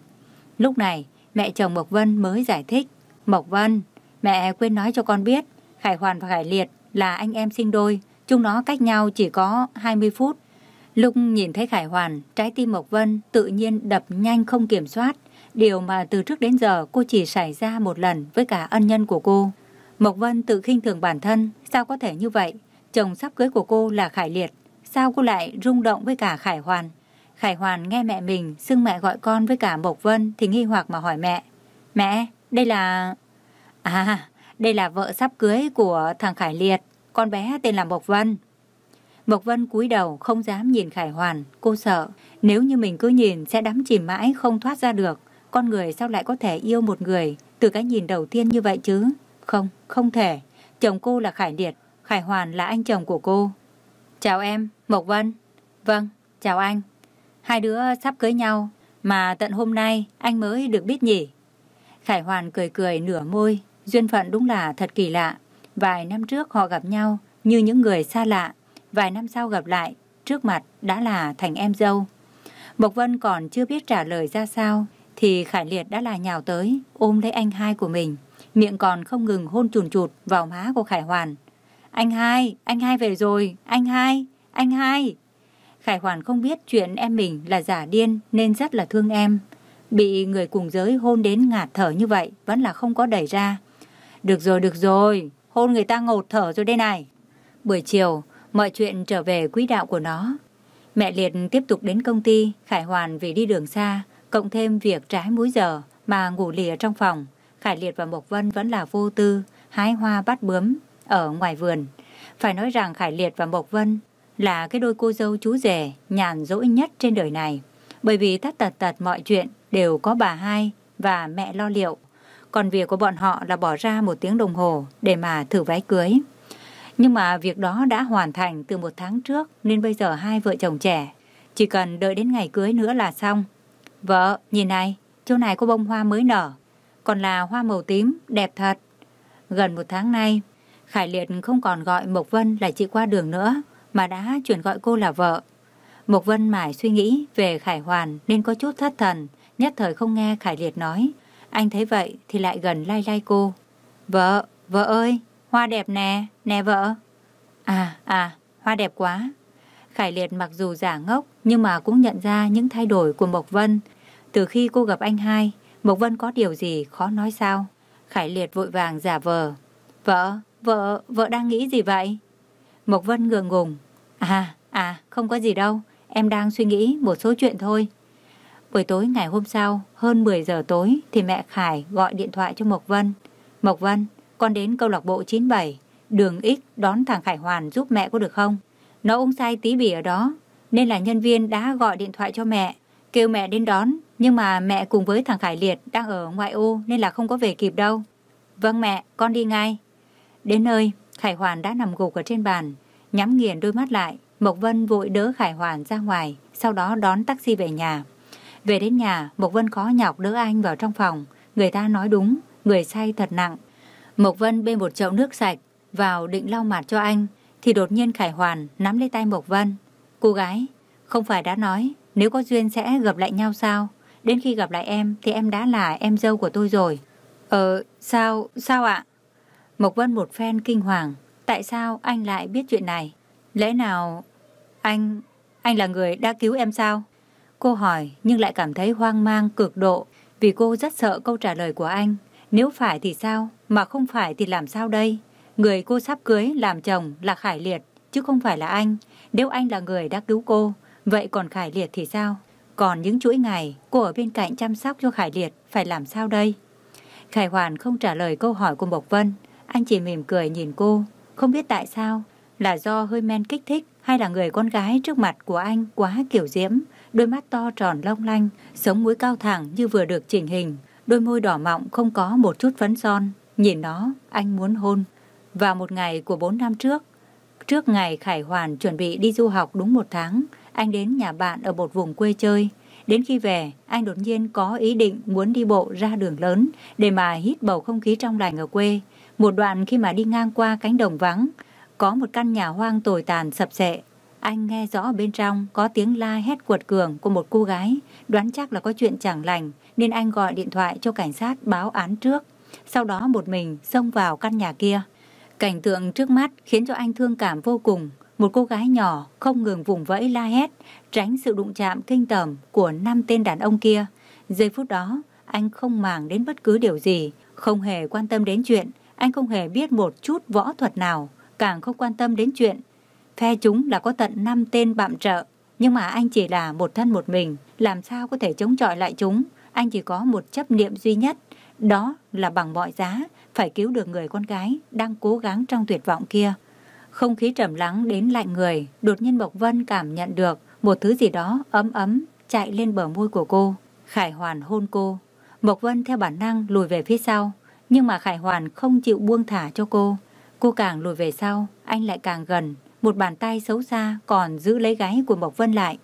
Lúc này, mẹ chồng Mộc Vân mới giải thích. Mộc Vân, mẹ quên nói cho con biết, Khải Hoàn và Khải Liệt là anh em sinh đôi, chúng nó cách nhau chỉ có 20 phút. Lúc nhìn thấy Khải Hoàn, trái tim Mộc Vân tự nhiên đập nhanh không kiểm soát điều mà từ trước đến giờ cô chỉ xảy ra một lần với cả ân nhân của cô. Mộc Vân tự khinh thường bản thân, sao có thể như vậy? Chồng sắp cưới của cô là Khải Liệt, sao cô lại rung động với cả Khải Hoàn? Khải Hoàn nghe mẹ mình xưng mẹ gọi con với cả Mộc Vân thì nghi hoặc mà hỏi mẹ. Mẹ, đây là... À, đây là vợ sắp cưới của thằng Khải Liệt, con bé tên là Mộc Vân. Mộc Vân cúi đầu không dám nhìn Khải Hoàn, cô sợ nếu như mình cứ nhìn sẽ đắm chìm mãi không thoát ra được. Con người sao lại có thể yêu một người từ cái nhìn đầu tiên như vậy chứ? Không, không thể. Chồng cô là Khải Điệt, Khải Hoàn là anh chồng của cô. Chào em, Mộc Vân. Vâng, chào anh. Hai đứa sắp cưới nhau, mà tận hôm nay anh mới được biết nhỉ. Khải Hoàn cười cười nửa môi, duyên phận đúng là thật kỳ lạ. Vài năm trước họ gặp nhau như những người xa lạ, vài năm sau gặp lại, trước mặt đã là thành em dâu. Mộc Vân còn chưa biết trả lời ra sao, thì Khải Liệt đã là nhào tới, ôm lấy anh hai của mình, miệng còn không ngừng hôn chùn chụt vào má của Khải Hoàn. Anh hai, anh hai về rồi, anh hai, anh hai. Khải Hoàn không biết chuyện em mình là giả điên nên rất là thương em. Bị người cùng giới hôn đến ngạt thở như vậy vẫn là không có đẩy ra. Được rồi, được rồi, hôn người ta ngột thở rồi đây này. Buổi chiều, mọi chuyện trở về quỹ đạo của nó. Mẹ Liệt tiếp tục đến công ty, Khải Hoàn vì đi đường xa, Cộng thêm việc trái múi giờ mà ngủ lìa trong phòng, Khải Liệt và Mộc Vân vẫn là vô tư, hái hoa bắt bướm ở ngoài vườn. Phải nói rằng Khải Liệt và Mộc Vân là cái đôi cô dâu chú rể nhàn rỗi nhất trên đời này. Bởi vì tất tật tật mọi chuyện đều có bà hai và mẹ lo liệu. Còn việc của bọn họ là bỏ ra một tiếng đồng hồ để mà thử váy cưới. Nhưng mà việc đó đã hoàn thành từ một tháng trước nên bây giờ hai vợ chồng trẻ. Chỉ cần đợi đến ngày cưới nữa là xong. Vợ, nhìn này, chỗ này có bông hoa mới nở, còn là hoa màu tím, đẹp thật. Gần một tháng nay, Khải Liệt không còn gọi Mộc Vân là chị qua đường nữa, mà đã chuyển gọi cô là vợ. Mộc Vân mải suy nghĩ về Khải Hoàn nên có chút thất thần, nhất thời không nghe Khải Liệt nói. Anh thấy vậy thì lại gần lai lai cô. Vợ, vợ ơi, hoa đẹp nè, nè vợ. À, à, hoa đẹp quá. Khải Liệt mặc dù giả ngốc nhưng mà cũng nhận ra những thay đổi của Mộc Vân, từ khi cô gặp anh hai, Mộc Vân có điều gì khó nói sao? Khải Liệt vội vàng giả vờ. Vợ, vợ, vợ đang nghĩ gì vậy? Mộc Vân ngượng ngùng. À, à, không có gì đâu. Em đang suy nghĩ một số chuyện thôi. Buổi tối ngày hôm sau, hơn 10 giờ tối thì mẹ Khải gọi điện thoại cho Mộc Vân. Mộc Vân, con đến câu lạc bộ 97, đường X đón thằng Khải Hoàn giúp mẹ có được không? Nó uống say tí bỉ ở đó, nên là nhân viên đã gọi điện thoại cho mẹ. Kêu mẹ đến đón, nhưng mà mẹ cùng với thằng Khải Liệt đang ở ngoại ô nên là không có về kịp đâu. Vâng mẹ, con đi ngay. Đến nơi, Khải Hoàn đã nằm gục ở trên bàn, nhắm nghiền đôi mắt lại. Mộc Vân vội đỡ Khải Hoàn ra ngoài, sau đó đón taxi về nhà. Về đến nhà, Mộc Vân khó nhọc đỡ anh vào trong phòng. Người ta nói đúng, người say thật nặng. Mộc Vân bê một chậu nước sạch, vào định lau mặt cho anh, thì đột nhiên Khải Hoàn nắm lấy tay Mộc Vân. Cô gái, không phải đã nói, nếu có duyên sẽ gặp lại nhau sao? Đến khi gặp lại em thì em đã là em dâu của tôi rồi. Ờ, sao, sao ạ? Mộc Vân một phen kinh hoàng. Tại sao anh lại biết chuyện này? Lẽ nào anh, anh là người đã cứu em sao? Cô hỏi nhưng lại cảm thấy hoang mang cực độ vì cô rất sợ câu trả lời của anh. Nếu phải thì sao, mà không phải thì làm sao đây? Người cô sắp cưới làm chồng là Khải Liệt chứ không phải là anh. Nếu anh là người đã cứu cô Vậy còn Khải Liệt thì sao? Còn những chuỗi ngày cô ở bên cạnh chăm sóc cho Khải Liệt phải làm sao đây? Khải Hoàn không trả lời câu hỏi của bộc Vân. Anh chỉ mỉm cười nhìn cô. Không biết tại sao, là do hơi men kích thích hay là người con gái trước mặt của anh quá kiểu diễm. Đôi mắt to tròn long lanh, sống mũi cao thẳng như vừa được chỉnh hình. Đôi môi đỏ mọng không có một chút phấn son. Nhìn nó, anh muốn hôn. Vào một ngày của bốn năm trước, trước ngày Khải Hoàn chuẩn bị đi du học đúng một tháng, anh đến nhà bạn ở một vùng quê chơi. Đến khi về, anh đột nhiên có ý định muốn đi bộ ra đường lớn để mà hít bầu không khí trong lành ở quê. Một đoạn khi mà đi ngang qua cánh đồng vắng, có một căn nhà hoang tồi tàn sập sệ. Anh nghe rõ bên trong có tiếng la hét cuột cường của một cô gái, đoán chắc là có chuyện chẳng lành nên anh gọi điện thoại cho cảnh sát báo án trước. Sau đó một mình xông vào căn nhà kia. Cảnh tượng trước mắt khiến cho anh thương cảm vô cùng một cô gái nhỏ không ngừng vùng vẫy la hét, tránh sự đụng chạm kinh tởm của năm tên đàn ông kia. Giây phút đó, anh không màng đến bất cứ điều gì, không hề quan tâm đến chuyện, anh không hề biết một chút võ thuật nào, càng không quan tâm đến chuyện. Phe chúng là có tận năm tên bạm trợ, nhưng mà anh chỉ là một thân một mình, làm sao có thể chống chọi lại chúng. Anh chỉ có một chấp niệm duy nhất, đó là bằng mọi giá, phải cứu được người con gái đang cố gắng trong tuyệt vọng kia. Không khí trầm lắng đến lạnh người, đột nhiên Bộc Vân cảm nhận được một thứ gì đó ấm ấm chạy lên bờ môi của cô. Khải Hoàn hôn cô. Bộc Vân theo bản năng lùi về phía sau, nhưng mà Khải Hoàn không chịu buông thả cho cô. Cô càng lùi về sau, anh lại càng gần, một bàn tay xấu xa còn giữ lấy gáy của Bộc Vân lại.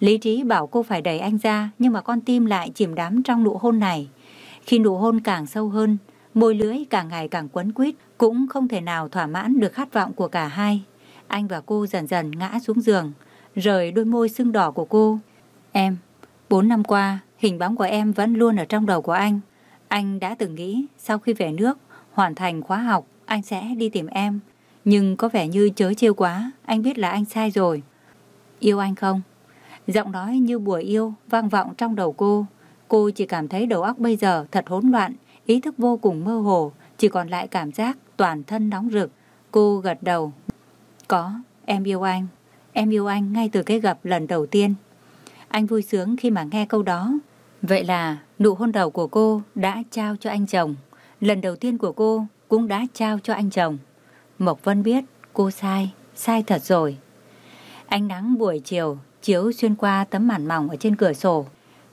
Lý trí bảo cô phải đẩy anh ra, nhưng mà con tim lại chìm đắm trong nụ hôn này. Khi nụ hôn càng sâu hơn, Môi lưỡi càng ngày càng quấn quýt, cũng không thể nào thỏa mãn được khát vọng của cả hai. Anh và cô dần dần ngã xuống giường, rời đôi môi sưng đỏ của cô. Em, bốn năm qua, hình bóng của em vẫn luôn ở trong đầu của anh. Anh đã từng nghĩ sau khi về nước, hoàn thành khóa học, anh sẽ đi tìm em. Nhưng có vẻ như chớ chiêu quá, anh biết là anh sai rồi. Yêu anh không? Giọng nói như bùa yêu vang vọng trong đầu cô. Cô chỉ cảm thấy đầu óc bây giờ thật hỗn loạn, ý thức vô cùng mơ hồ, chỉ còn lại cảm giác toàn thân nóng rực. Cô gật đầu. Có, em yêu anh. Em yêu anh ngay từ cái gặp lần đầu tiên. Anh vui sướng khi mà nghe câu đó. Vậy là nụ hôn đầu của cô đã trao cho anh chồng. Lần đầu tiên của cô cũng đã trao cho anh chồng. Mộc Vân biết cô sai, sai thật rồi. Ánh nắng buổi chiều chiếu xuyên qua tấm màn mỏng ở trên cửa sổ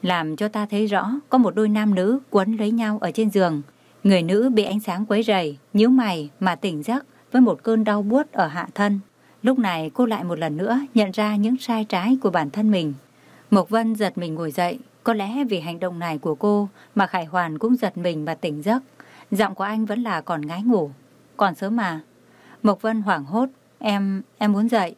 làm cho ta thấy rõ có một đôi nam nữ quấn lấy nhau ở trên giường. Người nữ bị ánh sáng quấy rầy, nhíu mày mà tỉnh giấc với một cơn đau buốt ở hạ thân. Lúc này cô lại một lần nữa nhận ra những sai trái của bản thân mình. Mộc Vân giật mình ngồi dậy, có lẽ vì hành động này của cô mà Khải Hoàn cũng giật mình mà tỉnh giấc. Giọng của anh vẫn là còn ngái ngủ, còn sớm mà. Mộc Vân hoảng hốt, em, em muốn dậy.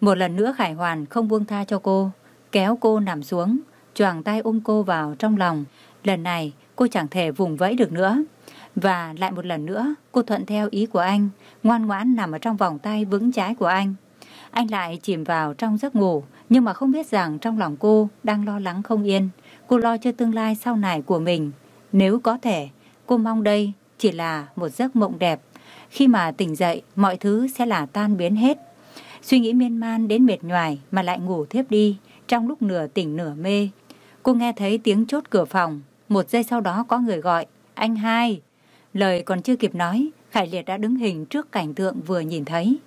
Một lần nữa Khải Hoàn không buông tha cho cô, kéo cô nằm xuống, choàng tay ôm cô vào trong lòng. Lần này, cô chẳng thể vùng vẫy được nữa. Và lại một lần nữa, cô thuận theo ý của anh, ngoan ngoãn nằm ở trong vòng tay vững trái của anh. Anh lại chìm vào trong giấc ngủ, nhưng mà không biết rằng trong lòng cô đang lo lắng không yên. Cô lo cho tương lai sau này của mình. Nếu có thể, cô mong đây chỉ là một giấc mộng đẹp. Khi mà tỉnh dậy, mọi thứ sẽ là tan biến hết. Suy nghĩ miên man đến mệt nhoài mà lại ngủ thiếp đi trong lúc nửa tỉnh nửa mê Cô nghe thấy tiếng chốt cửa phòng, một giây sau đó có người gọi, anh hai. Lời còn chưa kịp nói, Khải Liệt đã đứng hình trước cảnh tượng vừa nhìn thấy.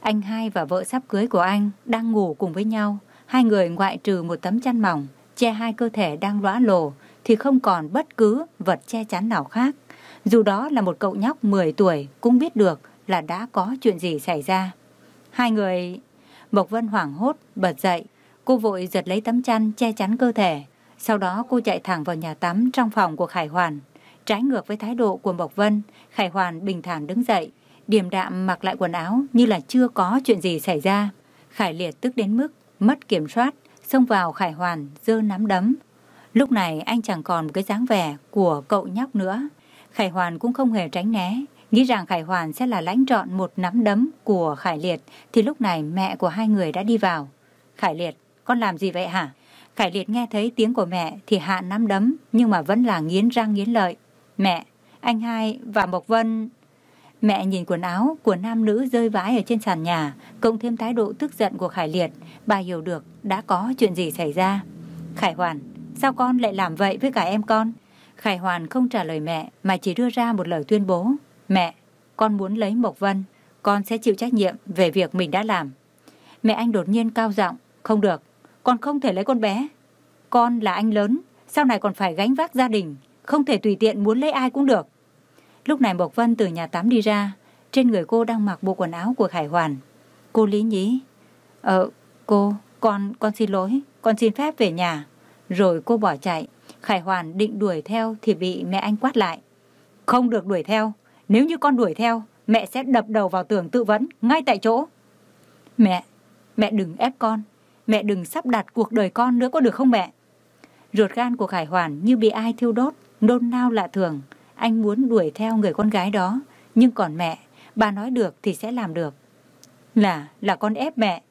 Anh hai và vợ sắp cưới của anh đang ngủ cùng với nhau, hai người ngoại trừ một tấm chăn mỏng, che hai cơ thể đang lõa lồ, thì không còn bất cứ vật che chắn nào khác. Dù đó là một cậu nhóc 10 tuổi cũng biết được là đã có chuyện gì xảy ra. Hai người... Bộc Vân hoảng hốt, bật dậy. Cô vội giật lấy tấm chăn che chắn cơ thể. Sau đó cô chạy thẳng vào nhà tắm trong phòng của Khải Hoàn. Trái ngược với thái độ của Mộc Vân, Khải Hoàn bình thản đứng dậy, điềm đạm mặc lại quần áo như là chưa có chuyện gì xảy ra. Khải Liệt tức đến mức mất kiểm soát, xông vào Khải Hoàn giơ nắm đấm. Lúc này anh chẳng còn cái dáng vẻ của cậu nhóc nữa. Khải Hoàn cũng không hề tránh né, nghĩ rằng Khải Hoàn sẽ là lãnh trọn một nắm đấm của Khải Liệt thì lúc này mẹ của hai người đã đi vào. Khải Liệt, con làm gì vậy hả? Khải Liệt nghe thấy tiếng của mẹ thì hạ nắm đấm, nhưng mà vẫn là nghiến răng nghiến lợi. Mẹ, anh hai và Mộc Vân... Mẹ nhìn quần áo của nam nữ rơi vãi ở trên sàn nhà, cộng thêm thái độ tức giận của Khải Liệt, bà hiểu được đã có chuyện gì xảy ra. Khải Hoàn, sao con lại làm vậy với cả em con? Khải Hoàn không trả lời mẹ mà chỉ đưa ra một lời tuyên bố. Mẹ, con muốn lấy Mộc Vân, con sẽ chịu trách nhiệm về việc mình đã làm. Mẹ anh đột nhiên cao giọng, không được, con không thể lấy con bé. Con là anh lớn, sau này còn phải gánh vác gia đình, không thể tùy tiện muốn lấy ai cũng được. Lúc này bộc Vân từ nhà tắm đi ra, trên người cô đang mặc bộ quần áo của Khải Hoàn. Cô lý nhí. Ờ, cô, con, con xin lỗi, con xin phép về nhà. Rồi cô bỏ chạy, Khải Hoàn định đuổi theo thì bị mẹ anh quát lại. Không được đuổi theo, nếu như con đuổi theo, mẹ sẽ đập đầu vào tường tự vấn ngay tại chỗ. Mẹ, mẹ đừng ép con, mẹ đừng sắp đặt cuộc đời con nữa có được không mẹ? Ruột gan của Khải Hoàn như bị ai thiêu đốt, nôn nao lạ thường. Anh muốn đuổi theo người con gái đó, nhưng còn mẹ, bà nói được thì sẽ làm được. Là, là con ép mẹ.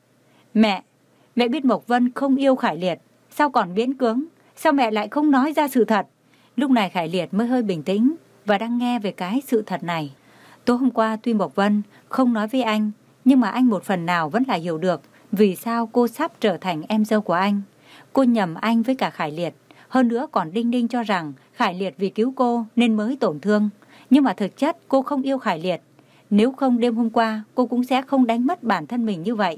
Mẹ, mẹ biết Mộc Vân không yêu Khải Liệt, sao còn biến cưỡng, sao mẹ lại không nói ra sự thật? Lúc này Khải Liệt mới hơi bình tĩnh và đang nghe về cái sự thật này. Tối hôm qua tuy Mộc Vân không nói với anh, nhưng mà anh một phần nào vẫn là hiểu được vì sao cô sắp trở thành em dâu của anh. Cô nhầm anh với cả Khải Liệt, hơn nữa còn đinh đinh cho rằng Khải Liệt vì cứu cô nên mới tổn thương. Nhưng mà thực chất cô không yêu Khải Liệt. Nếu không đêm hôm qua cô cũng sẽ không đánh mất bản thân mình như vậy.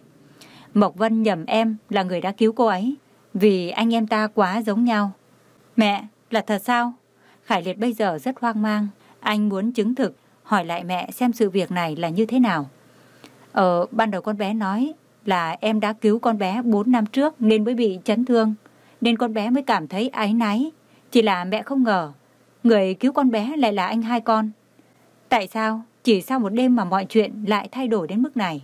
Mộc Vân nhầm em là người đã cứu cô ấy. Vì anh em ta quá giống nhau. Mẹ, là thật sao? Khải Liệt bây giờ rất hoang mang. Anh muốn chứng thực, hỏi lại mẹ xem sự việc này là như thế nào. Ờ, ban đầu con bé nói là em đã cứu con bé 4 năm trước nên mới bị chấn thương, nên con bé mới cảm thấy áy náy. Chỉ là mẹ không ngờ, người cứu con bé lại là anh hai con. Tại sao chỉ sau một đêm mà mọi chuyện lại thay đổi đến mức này?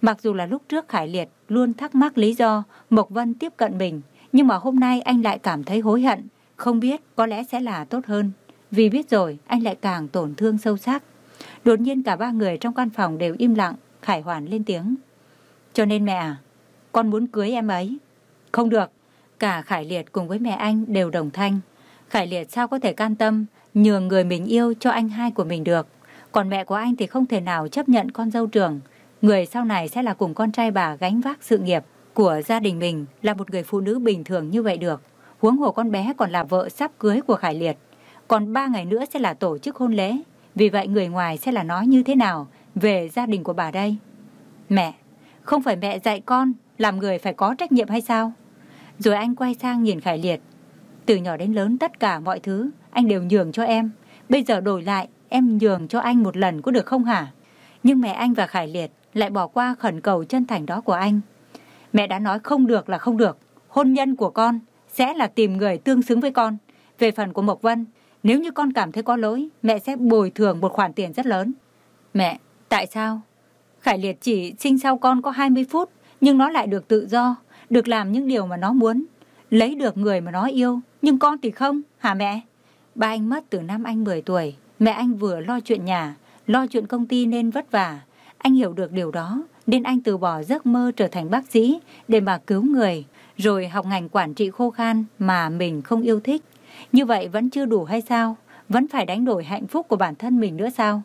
Mặc dù là lúc trước Khải Liệt luôn thắc mắc lý do Mộc Vân tiếp cận mình, nhưng mà hôm nay anh lại cảm thấy hối hận, không biết có lẽ sẽ là tốt hơn. Vì biết rồi, anh lại càng tổn thương sâu sắc. Đột nhiên cả ba người trong căn phòng đều im lặng, Khải Hoàn lên tiếng. Cho nên mẹ à, con muốn cưới em ấy. Không được, cả Khải Liệt cùng với mẹ anh đều đồng thanh. Khải Liệt sao có thể can tâm nhường người mình yêu cho anh hai của mình được. Còn mẹ của anh thì không thể nào chấp nhận con dâu trưởng. Người sau này sẽ là cùng con trai bà gánh vác sự nghiệp của gia đình mình là một người phụ nữ bình thường như vậy được. Huống hồ con bé còn là vợ sắp cưới của Khải Liệt. Còn ba ngày nữa sẽ là tổ chức hôn lễ. Vì vậy người ngoài sẽ là nói như thế nào về gia đình của bà đây? Mẹ, không phải mẹ dạy con làm người phải có trách nhiệm hay sao? Rồi anh quay sang nhìn Khải Liệt. Từ nhỏ đến lớn tất cả mọi thứ anh đều nhường cho em. Bây giờ đổi lại em nhường cho anh một lần có được không hả? Nhưng mẹ anh và Khải Liệt lại bỏ qua khẩn cầu chân thành đó của anh. Mẹ đã nói không được là không được. Hôn nhân của con sẽ là tìm người tương xứng với con. Về phần của Mộc Vân, nếu như con cảm thấy có lỗi, mẹ sẽ bồi thường một khoản tiền rất lớn. Mẹ, tại sao Khải Liệt chỉ sinh sau con có 20 phút, nhưng nó lại được tự do, được làm những điều mà nó muốn, lấy được người mà nó yêu, nhưng con thì không, hả mẹ? Ba anh mất từ năm anh 10 tuổi, mẹ anh vừa lo chuyện nhà, lo chuyện công ty nên vất vả. Anh hiểu được điều đó, nên anh từ bỏ giấc mơ trở thành bác sĩ để mà cứu người, rồi học ngành quản trị khô khan mà mình không yêu thích. Như vậy vẫn chưa đủ hay sao? Vẫn phải đánh đổi hạnh phúc của bản thân mình nữa sao?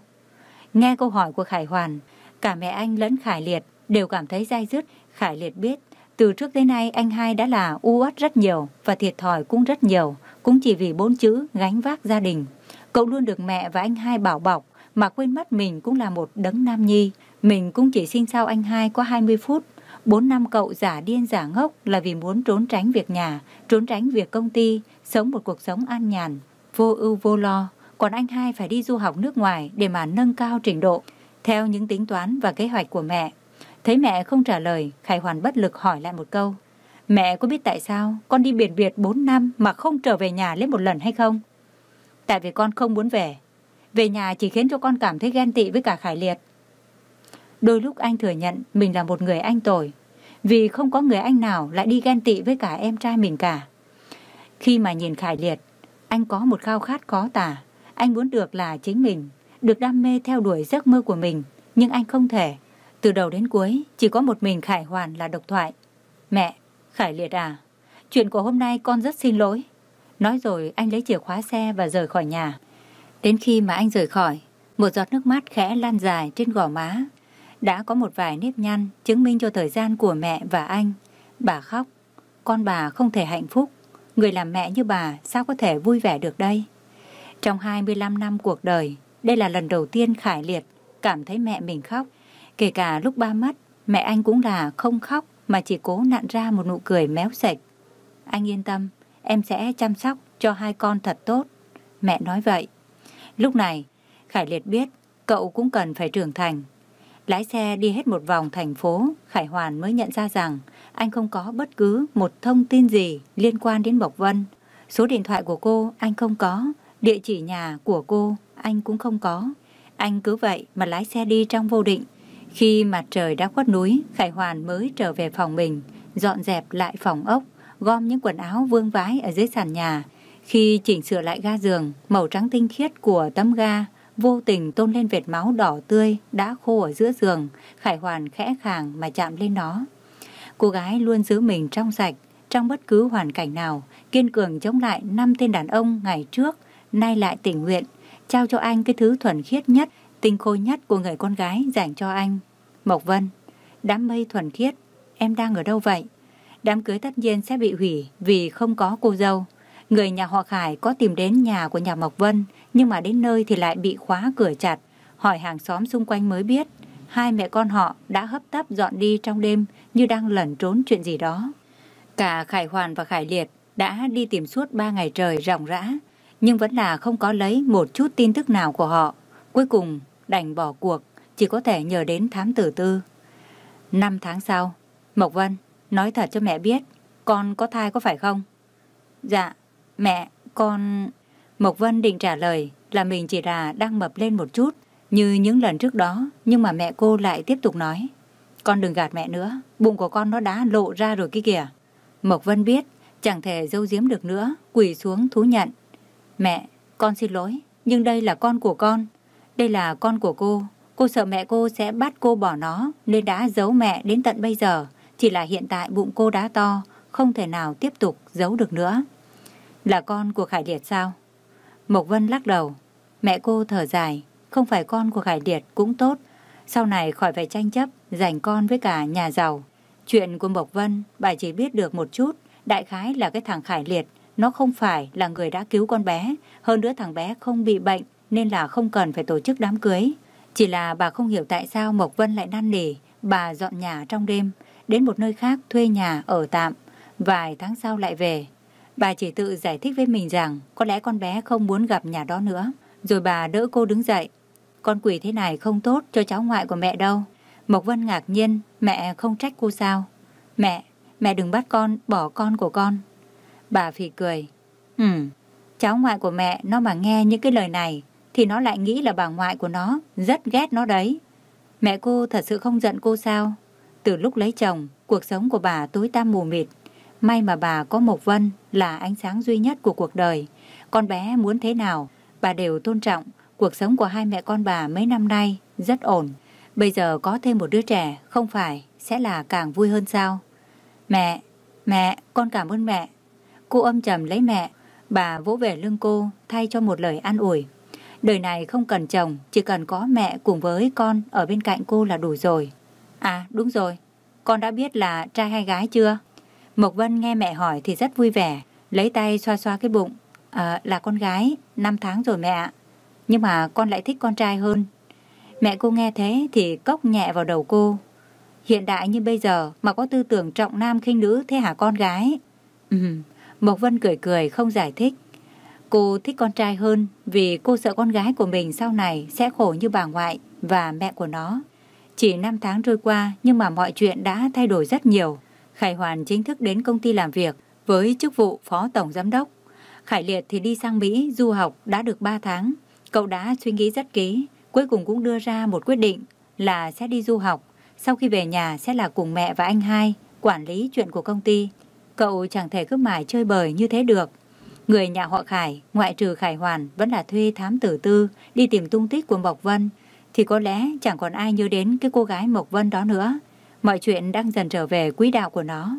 Nghe câu hỏi của Khải Hoàn, Cả mẹ anh lẫn Khải Liệt đều cảm thấy dai dứt. Khải Liệt biết, từ trước tới nay anh hai đã là u uất rất nhiều và thiệt thòi cũng rất nhiều, cũng chỉ vì bốn chữ gánh vác gia đình. Cậu luôn được mẹ và anh hai bảo bọc, mà quên mất mình cũng là một đấng nam nhi. Mình cũng chỉ sinh sau anh hai có 20 phút. Bốn năm cậu giả điên giả ngốc là vì muốn trốn tránh việc nhà, trốn tránh việc công ty, sống một cuộc sống an nhàn, vô ưu vô lo. Còn anh hai phải đi du học nước ngoài để mà nâng cao trình độ theo những tính toán và kế hoạch của mẹ. Thấy mẹ không trả lời, Khải Hoàn bất lực hỏi lại một câu. Mẹ có biết tại sao con đi biển biệt 4 năm mà không trở về nhà lấy một lần hay không? Tại vì con không muốn về. Về nhà chỉ khiến cho con cảm thấy ghen tị với cả Khải Liệt. Đôi lúc anh thừa nhận mình là một người anh tồi. Vì không có người anh nào lại đi ghen tị với cả em trai mình cả. Khi mà nhìn Khải Liệt, anh có một khao khát khó tả. Anh muốn được là chính mình được đam mê theo đuổi giấc mơ của mình, nhưng anh không thể. Từ đầu đến cuối, chỉ có một mình Khải Hoàn là độc thoại. Mẹ, Khải Liệt à, chuyện của hôm nay con rất xin lỗi. Nói rồi anh lấy chìa khóa xe và rời khỏi nhà. Đến khi mà anh rời khỏi, một giọt nước mắt khẽ lan dài trên gò má. Đã có một vài nếp nhăn chứng minh cho thời gian của mẹ và anh. Bà khóc, con bà không thể hạnh phúc. Người làm mẹ như bà sao có thể vui vẻ được đây? Trong 25 năm cuộc đời, đây là lần đầu tiên Khải Liệt cảm thấy mẹ mình khóc. Kể cả lúc ba mất, mẹ anh cũng là không khóc mà chỉ cố nặn ra một nụ cười méo sạch. Anh yên tâm, em sẽ chăm sóc cho hai con thật tốt. Mẹ nói vậy. Lúc này, Khải Liệt biết cậu cũng cần phải trưởng thành. Lái xe đi hết một vòng thành phố, Khải Hoàn mới nhận ra rằng anh không có bất cứ một thông tin gì liên quan đến Bộc Vân. Số điện thoại của cô anh không có, địa chỉ nhà của cô anh cũng không có. Anh cứ vậy mà lái xe đi trong vô định. Khi mặt trời đã khuất núi, Khải Hoàn mới trở về phòng mình, dọn dẹp lại phòng ốc, gom những quần áo vương vái ở dưới sàn nhà. Khi chỉnh sửa lại ga giường, màu trắng tinh khiết của tấm ga vô tình tôn lên vệt máu đỏ tươi đã khô ở giữa giường, Khải Hoàn khẽ khàng mà chạm lên nó. Cô gái luôn giữ mình trong sạch, trong bất cứ hoàn cảnh nào, kiên cường chống lại năm tên đàn ông ngày trước, nay lại tình nguyện trao cho anh cái thứ thuần khiết nhất, tinh khôi nhất của người con gái dành cho anh. Mộc Vân, đám mây thuần khiết, em đang ở đâu vậy? Đám cưới tất nhiên sẽ bị hủy vì không có cô dâu. Người nhà họ Khải có tìm đến nhà của nhà Mộc Vân, nhưng mà đến nơi thì lại bị khóa cửa chặt. Hỏi hàng xóm xung quanh mới biết, hai mẹ con họ đã hấp tấp dọn đi trong đêm như đang lẩn trốn chuyện gì đó. Cả Khải Hoàn và Khải Liệt đã đi tìm suốt ba ngày trời ròng rã, nhưng vẫn là không có lấy một chút tin tức nào của họ. Cuối cùng, đành bỏ cuộc, chỉ có thể nhờ đến thám tử tư. Năm tháng sau, Mộc Vân, nói thật cho mẹ biết, con có thai có phải không? Dạ, mẹ, con... Mộc Vân định trả lời là mình chỉ là đang mập lên một chút, như những lần trước đó, nhưng mà mẹ cô lại tiếp tục nói. Con đừng gạt mẹ nữa, bụng của con nó đã lộ ra rồi kia kìa. Mộc Vân biết, chẳng thể dâu giếm được nữa, quỳ xuống thú nhận. Mẹ, con xin lỗi, nhưng đây là con của con. Đây là con của cô. Cô sợ mẹ cô sẽ bắt cô bỏ nó nên đã giấu mẹ đến tận bây giờ. Chỉ là hiện tại bụng cô đã to, không thể nào tiếp tục giấu được nữa. Là con của Khải Liệt sao? Mộc Vân lắc đầu. Mẹ cô thở dài, không phải con của Khải Liệt cũng tốt. Sau này khỏi phải tranh chấp, giành con với cả nhà giàu. Chuyện của Mộc Vân, bà chỉ biết được một chút, đại khái là cái thằng Khải Liệt nó không phải là người đã cứu con bé, hơn nữa thằng bé không bị bệnh nên là không cần phải tổ chức đám cưới. Chỉ là bà không hiểu tại sao Mộc Vân lại năn nỉ, bà dọn nhà trong đêm, đến một nơi khác thuê nhà ở tạm, vài tháng sau lại về. Bà chỉ tự giải thích với mình rằng có lẽ con bé không muốn gặp nhà đó nữa. Rồi bà đỡ cô đứng dậy. Con quỷ thế này không tốt cho cháu ngoại của mẹ đâu. Mộc Vân ngạc nhiên, mẹ không trách cô sao? Mẹ, mẹ đừng bắt con, bỏ con của con. Bà phì cười. Ừ, cháu ngoại của mẹ nó mà nghe những cái lời này thì nó lại nghĩ là bà ngoại của nó rất ghét nó đấy. Mẹ cô thật sự không giận cô sao? Từ lúc lấy chồng, cuộc sống của bà tối tăm mù mịt. May mà bà có Mộc Vân là ánh sáng duy nhất của cuộc đời. Con bé muốn thế nào, bà đều tôn trọng. Cuộc sống của hai mẹ con bà mấy năm nay rất ổn. Bây giờ có thêm một đứa trẻ, không phải sẽ là càng vui hơn sao? Mẹ, mẹ, con cảm ơn mẹ. Cô âm trầm lấy mẹ, bà vỗ về lưng cô thay cho một lời an ủi. Đời này không cần chồng, chỉ cần có mẹ cùng với con ở bên cạnh cô là đủ rồi. À đúng rồi, con đã biết là trai hay gái chưa? Mộc Vân nghe mẹ hỏi thì rất vui vẻ, lấy tay xoa xoa cái bụng. À, là con gái, 5 tháng rồi mẹ. Nhưng mà con lại thích con trai hơn. Mẹ cô nghe thế thì cốc nhẹ vào đầu cô. Hiện đại như bây giờ mà có tư tưởng trọng nam khinh nữ thế hả con gái? Ừm, Mộc Vân cười cười không giải thích. Cô thích con trai hơn vì cô sợ con gái của mình sau này sẽ khổ như bà ngoại và mẹ của nó. Chỉ 5 tháng trôi qua nhưng mà mọi chuyện đã thay đổi rất nhiều. Khải Hoàn chính thức đến công ty làm việc với chức vụ phó tổng giám đốc. Khải Liệt thì đi sang Mỹ du học đã được 3 tháng. Cậu đã suy nghĩ rất kỹ, cuối cùng cũng đưa ra một quyết định là sẽ đi du học. Sau khi về nhà sẽ là cùng mẹ và anh hai quản lý chuyện của công ty. Cậu chẳng thể cứ mãi chơi bời như thế được. Người nhà họ Khải, ngoại trừ Khải Hoàn, vẫn là thuê thám tử tư đi tìm tung tích của Mộc Vân, thì có lẽ chẳng còn ai nhớ đến cái cô gái Mộc Vân đó nữa. Mọi chuyện đang dần trở về quỹ đạo của nó.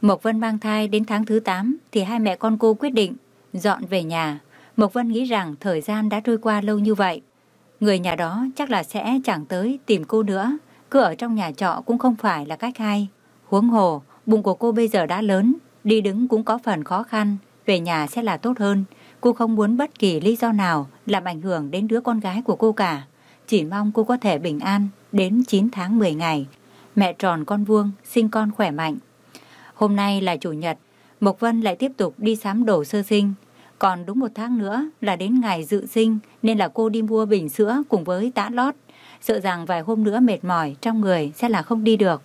Mộc Vân mang thai đến tháng thứ 8 thì hai mẹ con cô quyết định dọn về nhà. Mộc Vân nghĩ rằng thời gian đã trôi qua lâu như vậy. Người nhà đó chắc là sẽ chẳng tới tìm cô nữa, cứ ở trong nhà trọ cũng không phải là cách hay. Huống hồ, Bụng của cô bây giờ đã lớn, đi đứng cũng có phần khó khăn, về nhà sẽ là tốt hơn. Cô không muốn bất kỳ lý do nào làm ảnh hưởng đến đứa con gái của cô cả. Chỉ mong cô có thể bình an đến 9 tháng 10 ngày. Mẹ tròn con vuông, sinh con khỏe mạnh. Hôm nay là Chủ nhật, Mộc Vân lại tiếp tục đi sắm đồ sơ sinh. Còn đúng một tháng nữa là đến ngày dự sinh nên là cô đi mua bình sữa cùng với tã lót. Sợ rằng vài hôm nữa mệt mỏi trong người sẽ là không đi được.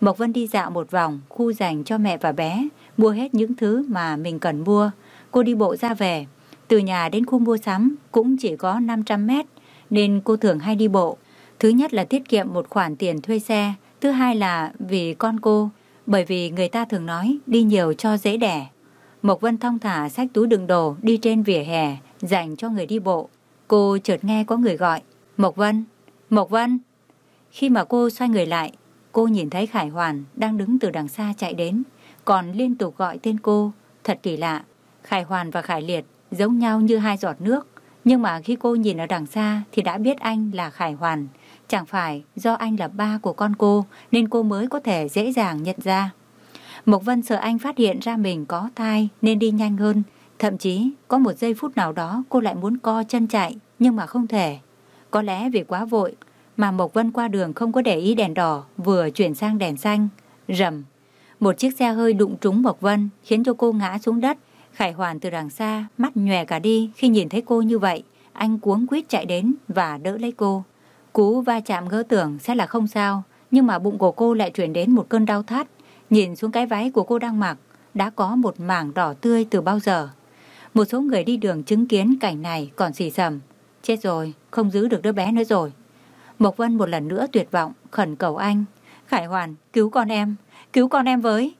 Mộc Vân đi dạo một vòng, khu dành cho mẹ và bé, mua hết những thứ mà mình cần mua. Cô đi bộ ra về, từ nhà đến khu mua sắm cũng chỉ có 500 mét, nên cô thường hay đi bộ. Thứ nhất là tiết kiệm một khoản tiền thuê xe, thứ hai là vì con cô, bởi vì người ta thường nói đi nhiều cho dễ đẻ. Mộc Vân thong thả xách túi đựng đồ đi trên vỉa hè, dành cho người đi bộ. Cô chợt nghe có người gọi, Mộc Vân, Mộc Vân. Khi mà cô xoay người lại Cô nhìn thấy Khải Hoàn đang đứng từ đằng xa chạy đến, còn liên tục gọi tên cô. Thật kỳ lạ, Khải Hoàn và Khải Liệt giống nhau như hai giọt nước. Nhưng mà khi cô nhìn ở đằng xa thì đã biết anh là Khải Hoàn. Chẳng phải do anh là ba của con cô nên cô mới có thể dễ dàng nhận ra. Mộc Vân sợ anh phát hiện ra mình có thai nên đi nhanh hơn. Thậm chí có một giây phút nào đó cô lại muốn co chân chạy nhưng mà không thể. Có lẽ vì quá vội mà Mộc Vân qua đường không có để ý đèn đỏ, vừa chuyển sang đèn xanh. Rầm, một chiếc xe hơi đụng trúng Mộc Vân, khiến cho cô ngã xuống đất. Khải Hoàn từ đằng xa, mắt nhòe cả đi khi nhìn thấy cô như vậy. Anh cuống quýt chạy đến và đỡ lấy cô. Cú va chạm gỡ tưởng sẽ là không sao, nhưng mà bụng của cô lại chuyển đến một cơn đau thắt. Nhìn xuống cái váy của cô đang mặc, đã có một mảng đỏ tươi từ bao giờ. Một số người đi đường chứng kiến cảnh này còn xì xầm. Chết rồi, không giữ được đứa bé nữa rồi. Mộc Vân một lần nữa tuyệt vọng, khẩn cầu anh. Khải Hoàn, cứu con em, cứu con em với.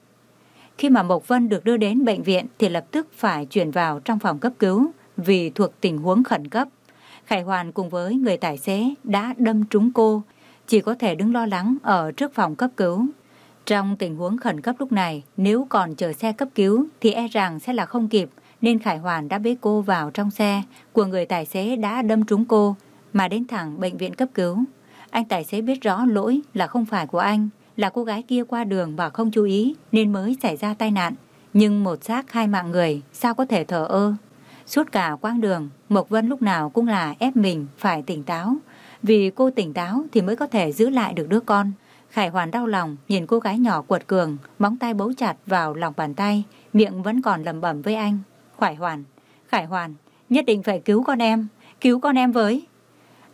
Khi mà Mộc Vân được đưa đến bệnh viện thì lập tức phải chuyển vào trong phòng cấp cứu vì thuộc tình huống khẩn cấp. Khải Hoàn cùng với người tài xế đã đâm trúng cô, chỉ có thể đứng lo lắng ở trước phòng cấp cứu. Trong tình huống khẩn cấp lúc này, nếu còn chờ xe cấp cứu thì e rằng sẽ là không kịp, nên Khải Hoàn đã bế cô vào trong xe của người tài xế đã đâm trúng cô, mà đến thẳng bệnh viện cấp cứu. Anh tài xế biết rõ lỗi là không phải của anh, là cô gái kia qua đường và không chú ý nên mới xảy ra tai nạn. Nhưng một xác hai mạng người sao có thể thở ơ. Suốt cả quãng đường, Mộc Vân lúc nào cũng là ép mình phải tỉnh táo. Vì cô tỉnh táo thì mới có thể giữ lại được đứa con. Khải Hoàn đau lòng nhìn cô gái nhỏ quật cường, móng tay bấu chặt vào lòng bàn tay, miệng vẫn còn lẩm bẩm với anh. Khải Hoàn, Khải Hoàn, nhất định phải cứu con em, cứu con em với.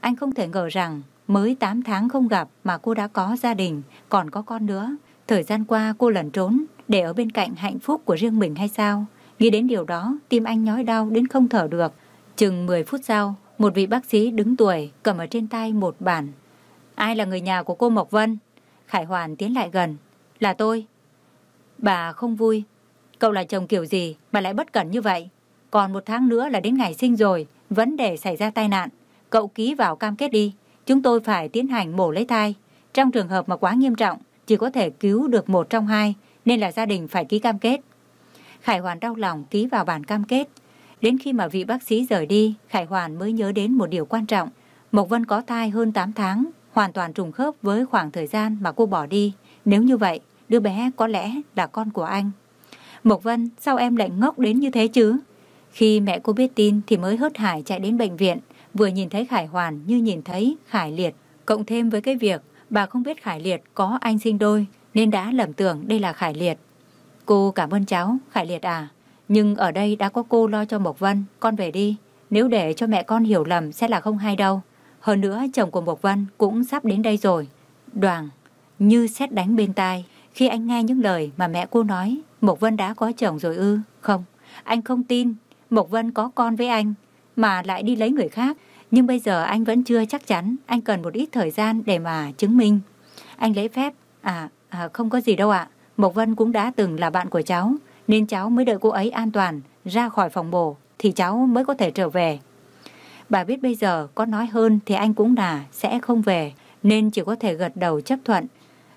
Anh không thể ngờ rằng mới 8 tháng không gặp mà cô đã có gia đình, còn có con nữa. Thời gian qua cô lẩn trốn để ở bên cạnh hạnh phúc của riêng mình hay sao? Nghĩ đến điều đó, tim anh nhói đau đến không thở được. Chừng 10 phút sau, một vị bác sĩ đứng tuổi cầm ở trên tay một bản. Ai là người nhà của cô Mộc Vân? Khải Hoàn tiến lại gần. Là tôi. Bà không vui. Cậu là chồng kiểu gì mà lại bất cẩn như vậy? Còn một tháng nữa là đến ngày sinh rồi, vấn đề xảy ra tai nạn. Cậu ký vào cam kết đi, chúng tôi phải tiến hành mổ lấy thai. Trong trường hợp mà quá nghiêm trọng, chỉ có thể cứu được một trong hai, nên là gia đình phải ký cam kết. Khải Hoàn đau lòng ký vào bản cam kết. Đến khi mà vị bác sĩ rời đi, Khải Hoàn mới nhớ đến một điều quan trọng. Mộc Vân có thai hơn 8 tháng, hoàn toàn trùng khớp với khoảng thời gian mà cô bỏ đi. Nếu như vậy, đứa bé có lẽ là con của anh. Mộc Vân, sao em lại ngốc đến như thế chứ? Khi mẹ cô biết tin thì mới hớt hải chạy đến bệnh viện. Vừa nhìn thấy Khải Hoàn như nhìn thấy Khải Liệt, cộng thêm với cái việc bà không biết Khải Liệt có anh sinh đôi nên đã lầm tưởng đây là Khải Liệt. Cô cảm ơn cháu, Khải Liệt à. Nhưng ở đây đã có cô lo cho Mộc Vân, con về đi. Nếu để cho mẹ con hiểu lầm sẽ là không hay đâu. Hơn nữa chồng của Mộc Vân cũng sắp đến đây rồi. Đoàn, như xét đánh bên tai, khi anh nghe những lời mà mẹ cô nói, Mộc Vân đã có chồng rồi ư? Không, anh không tin. Mộc Vân có con với anh, mà lại đi lấy người khác. Nhưng bây giờ anh vẫn chưa chắc chắn, anh cần một ít thời gian để mà chứng minh. Anh lấy phép, à, à không có gì đâu ạ, à. Mộc Vân cũng đã từng là bạn của cháu, nên cháu mới đợi cô ấy an toàn, ra khỏi phòng bổ, thì cháu mới có thể trở về. Bà biết bây giờ có nói hơn thì anh cũng là sẽ không về, nên chỉ có thể gật đầu chấp thuận.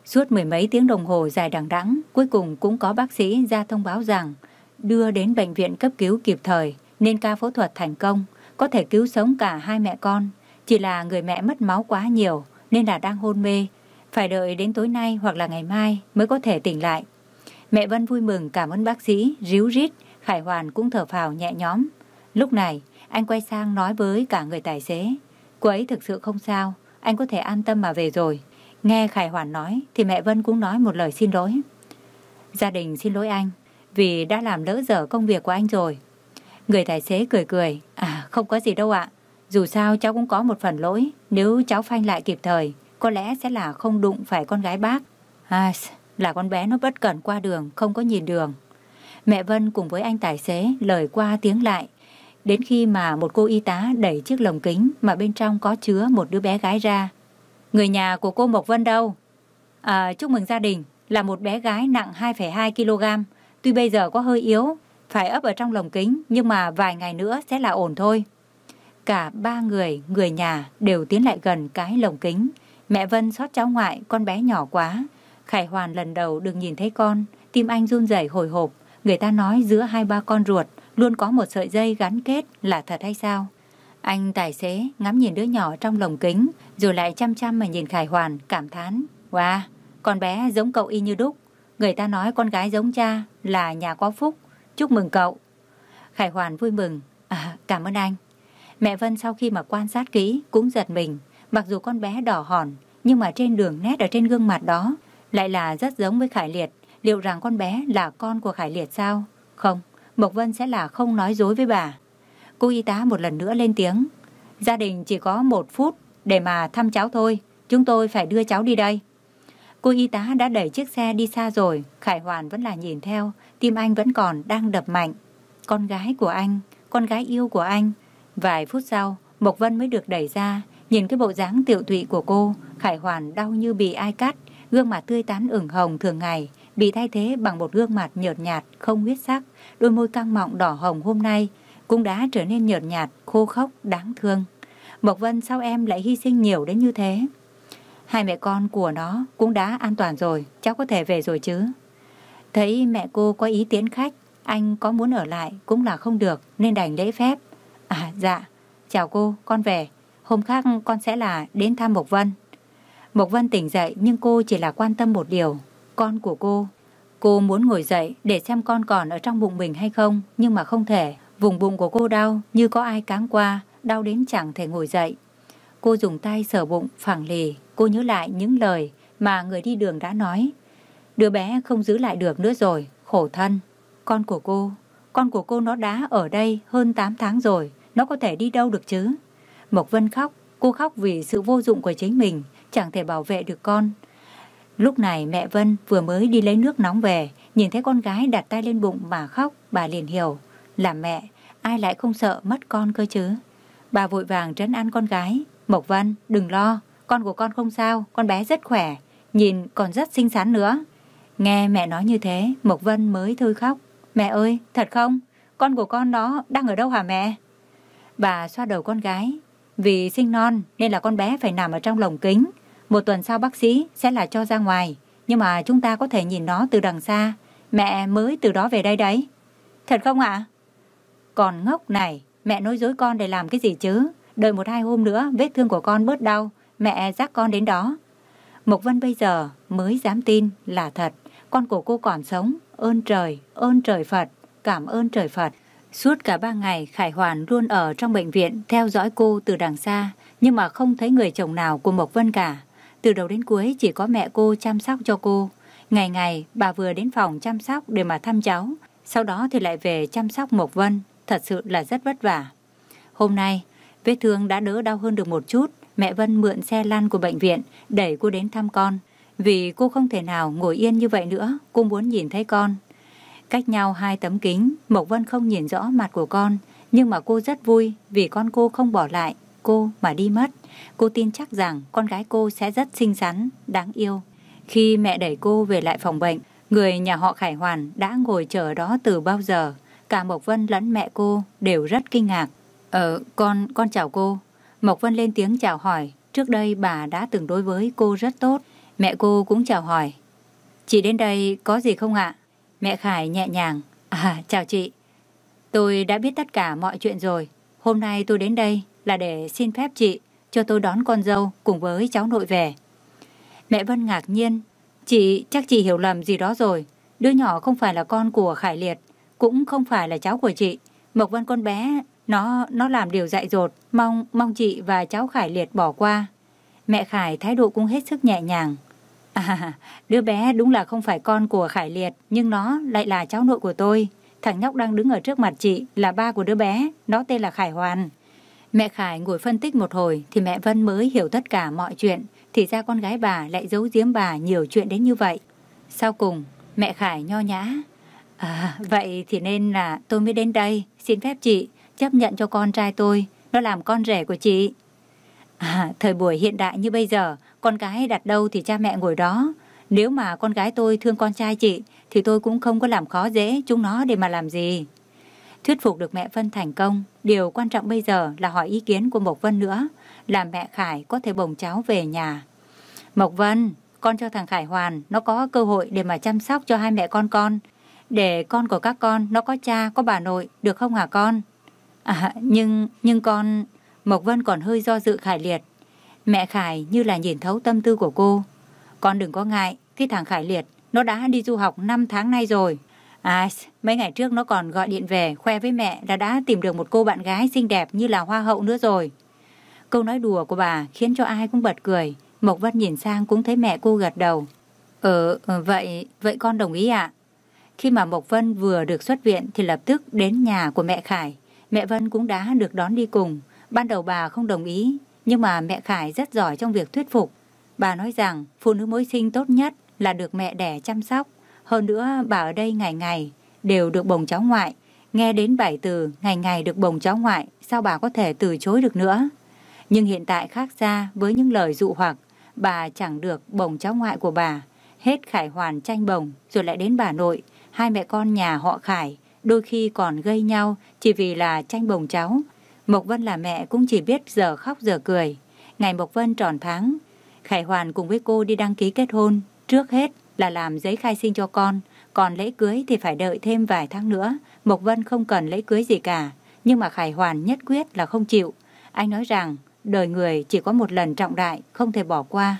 Suốt mười mấy tiếng đồng hồ dài đằng đẵng, cuối cùng cũng có bác sĩ ra thông báo rằng đưa đến bệnh viện cấp cứu kịp thời nên ca phẫu thuật thành công có thể cứu sống cả hai mẹ con. Chỉ là người mẹ mất máu quá nhiều nên là đang hôn mê. Phải đợi đến tối nay hoặc là ngày mai mới có thể tỉnh lại. Mẹ Vân vui mừng cảm ơn bác sĩ, ríu rít, Khải Hoàn cũng thở phào nhẹ nhõm. Lúc này, anh quay sang nói với cả người tài xế. Cô ấy thực sự không sao, anh có thể an tâm mà về rồi. Nghe Khải Hoàn nói thì mẹ Vân cũng nói một lời xin lỗi. Gia đình xin lỗi anh vì đã làm lỡ dở công việc của anh rồi. Người tài xế cười cười, à không có gì đâu ạ. Dù sao cháu cũng có một phần lỗi, nếu cháu phanh lại kịp thời, có lẽ sẽ là không đụng phải con gái bác. À, là con bé nó bất cẩn qua đường, không có nhìn đường. Mẹ Vân cùng với anh tài xế lời qua tiếng lại. Đến khi mà một cô y tá đẩy chiếc lồng kính mà bên trong có chứa một đứa bé gái ra. Người nhà của cô Mộc Vân đâu? À, chúc mừng gia đình, là một bé gái nặng 2,2 kg. Tuy bây giờ có hơi yếu, phải ấp ở trong lồng kính, nhưng mà vài ngày nữa sẽ là ổn thôi. Cả ba người, người nhà đều tiến lại gần cái lồng kính. Mẹ Vân xót cháu ngoại, con bé nhỏ quá. Khải Hoàn lần đầu được nhìn thấy con, tim anh run rẩy hồi hộp. Người ta nói giữa hai ba con ruột luôn có một sợi dây gắn kết là thật hay sao? Anh tài xế ngắm nhìn đứa nhỏ trong lồng kính, rồi lại chăm chăm mà nhìn Khải Hoàn, cảm thán. Wow, con bé giống cậu y như đúc. Người ta nói con gái giống cha là nhà có phúc, Chúc mừng cậu. Khải Hoàn vui mừng. À, cảm ơn anh. Mẹ Vân sau khi mà quan sát kỹ cũng giật mình. Mặc dù con bé đỏ hòn, nhưng mà trên đường nét ở trên gương mặt đó lại là rất giống với Khải Liệt. Liệu rằng con bé là con của Khải Liệt sao? Không, Mộc Vân sẽ là không nói dối với bà. Cô y tá một lần nữa lên tiếng. Gia đình chỉ có một phút để mà thăm cháu thôi. Chúng tôi phải đưa cháu đi đây. Cô y tá đã đẩy chiếc xe đi xa rồi, Khải Hoàn vẫn là nhìn theo, tim anh vẫn còn đang đập mạnh. Con gái của anh, con gái yêu của anh. Vài phút sau, Mộc Vân mới được đẩy ra, nhìn cái bộ dáng tiểu thụy của cô, Khải Hoàn đau như bị ai cắt, gương mặt tươi tắn ửng hồng thường ngày, bị thay thế bằng một gương mặt nhợt nhạt, không huyết sắc, đôi môi căng mọng đỏ hồng hôm nay cũng đã trở nên nhợt nhạt, khô khốc, đáng thương. Mộc Vân sao em lại hy sinh nhiều đến như thế? Hai mẹ con của nó cũng đã an toàn rồi, cháu có thể về rồi chứ. Thấy mẹ cô có ý tiến khách, anh có muốn ở lại cũng là không được nên đành lễ phép. À dạ, chào cô, con về. Hôm khác con sẽ là đến thăm Mộc Vân. Mộc Vân tỉnh dậy nhưng cô chỉ là quan tâm một điều. Con của cô. Cô muốn ngồi dậy để xem con còn ở trong bụng mình hay không nhưng mà không thể. Vùng bụng của cô đau như có ai cáng qua, đau đến chẳng thể ngồi dậy. Cô dùng tay sờ bụng, phẳng lì, cô nhớ lại những lời mà người đi đường đã nói. Đứa bé không giữ lại được nữa rồi, khổ thân. Con của cô, con của cô nó đã ở đây hơn 8 tháng rồi, nó có thể đi đâu được chứ? Mộc Vân khóc, cô khóc vì sự vô dụng của chính mình, chẳng thể bảo vệ được con. Lúc này mẹ Vân vừa mới đi lấy nước nóng về, nhìn thấy con gái đặt tay lên bụng mà khóc, bà liền hiểu. Là mẹ, ai lại không sợ mất con cơ chứ? Bà vội vàng trấn an con gái, Mộc Vân, đừng lo, con của con không sao, con bé rất khỏe, nhìn còn rất xinh xắn nữa. Nghe mẹ nói như thế, Mộc Vân mới thôi khóc. Mẹ ơi, thật không? Con của con đó đang ở đâu hả mẹ? Bà xoa đầu con gái. Vì sinh non nên là con bé phải nằm ở trong lồng kính. Một tuần sau bác sĩ sẽ là cho ra ngoài. Nhưng mà chúng ta có thể nhìn nó từ đằng xa. Mẹ mới từ đó về đây đấy. Thật không ạ? Còn ngốc này, mẹ nói dối con để làm cái gì chứ? Đợi một hai hôm nữa, vết thương của con bớt đau, mẹ dắt con đến đó. Mộc Vân bây giờ mới dám tin là thật. Con của cô còn sống, ơn trời, ơn trời Phật, cảm ơn trời Phật. Suốt cả ba ngày, Khải Hoàn luôn ở trong bệnh viện theo dõi cô từ đằng xa, nhưng mà không thấy người chồng nào của Mộc Vân cả. Từ đầu đến cuối chỉ có mẹ cô chăm sóc cho cô. Ngày ngày, bà vừa đến phòng chăm sóc để mà thăm cháu, sau đó thì lại về chăm sóc Mộc Vân. Thật sự là rất vất vả. Hôm nay, Vết thương đã đỡ đau hơn được một chút, mẹ Vân mượn xe lăn của bệnh viện đẩy cô đến thăm con. Vì cô không thể nào ngồi yên như vậy nữa, cô muốn nhìn thấy con. Cách nhau hai tấm kính, Mộc Vân không nhìn rõ mặt của con, nhưng mà cô rất vui vì con cô không bỏ lại cô mà đi mất. Cô tin chắc rằng con gái cô sẽ rất xinh xắn, đáng yêu. Khi mẹ đẩy cô về lại phòng bệnh, người nhà họ Khải Hoàn đã ngồi chờ đó từ bao giờ. Cả Mộc Vân lẫn mẹ cô đều rất kinh ngạc. Ờ, con, con chào cô. Mộc Vân lên tiếng chào hỏi. Trước đây bà đã từng đối với cô rất tốt. Mẹ cô cũng chào hỏi. Chị đến đây có gì không ạ? Mẹ Khải nhẹ nhàng. À, chào chị. Tôi đã biết tất cả mọi chuyện rồi. Hôm nay tôi đến đây là để xin phép chị cho tôi đón con dâu cùng với cháu nội về. Mẹ Vân ngạc nhiên. Chị, chắc chị hiểu lầm gì đó rồi. Đứa nhỏ không phải là con của Khải Liệt, cũng không phải là cháu của chị. Mộc Vân con bé nó, nó làm điều dại dột, mong, mong chị và cháu Khải liệt bỏ qua. Mẹ Khải thái độ cũng hết sức nhẹ nhàng. À, đứa bé đúng là không phải con của Khải liệt, nhưng nó lại là cháu nội của tôi. Thằng nhóc đang đứng ở trước mặt chị là ba của đứa bé, nó tên là Khải Hoàn. Mẹ Khải ngồi phân tích một hồi thì mẹ Vân mới hiểu tất cả mọi chuyện. Thì ra con gái bà lại giấu giếm bà nhiều chuyện đến như vậy. Sau cùng, mẹ Khải nho nhã. À, vậy thì nên là tôi mới đến đây, xin phép chị chấp nhận cho con trai tôi, nó làm con rể của chị. À, thời buổi hiện đại như bây giờ, con gái đặt đâu thì cha mẹ ngồi đó. Nếu mà con gái tôi thương con trai chị, thì tôi cũng không có làm khó dễ chúng nó để mà làm gì. Thuyết phục được mẹ Vân thành công, điều quan trọng bây giờ là hỏi ý kiến của Mộc Vân nữa, là mẹ Khải có thể bồng cháu về nhà. Mộc Vân, con cho thằng Khải Hoàn, nó có cơ hội để mà chăm sóc cho hai mẹ con con, để con của các con nó có cha, có bà nội, được không hả con? À, nhưng, nhưng con... Mộc Vân còn hơi do dự Khải Liệt. Mẹ Khải như là nhìn thấu tâm tư của cô. Con đừng có ngại, cái thằng Khải Liệt, nó đã đi du học 5 tháng nay rồi. À, mấy ngày trước nó còn gọi điện về khoe với mẹ là đã tìm được một cô bạn gái xinh đẹp như là hoa hậu nữa rồi. Câu nói đùa của bà khiến cho ai cũng bật cười. Mộc Vân nhìn sang cũng thấy mẹ cô gật đầu. Ờ, ờ vậy, vậy con đồng ý ạ. Khi mà Mộc Vân vừa được xuất viện thì lập tức đến nhà của mẹ Khải. Mẹ Vân cũng đã được đón đi cùng. Ban đầu bà không đồng ý, nhưng mà mẹ Khải rất giỏi trong việc thuyết phục. Bà nói rằng phụ nữ mới sinh tốt nhất là được mẹ đẻ chăm sóc. Hơn nữa bà ở đây ngày ngày đều được bồng cháu ngoại. Nghe đến bảy từ ngày ngày được bồng cháu ngoại, sao bà có thể từ chối được nữa? Nhưng hiện tại khác xa với những lời dụ hoặc, bà chẳng được bồng cháu ngoại của bà. Hết Khải Hoàn tranh bồng, rồi lại đến bà nội, hai mẹ con nhà họ Khải, đôi khi còn gây nhau chỉ vì là tranh bồng cháu. Mộc Vân là mẹ cũng chỉ biết giờ khóc giờ cười. Ngày Mộc Vân tròn tháng, Khải Hoàn cùng với cô đi đăng ký kết hôn. Trước hết là làm giấy khai sinh cho con, còn lễ cưới thì phải đợi thêm vài tháng nữa. Mộc Vân không cần lễ cưới gì cả, nhưng mà Khải Hoàn nhất quyết là không chịu. Anh nói rằng đời người chỉ có một lần trọng đại, không thể bỏ qua.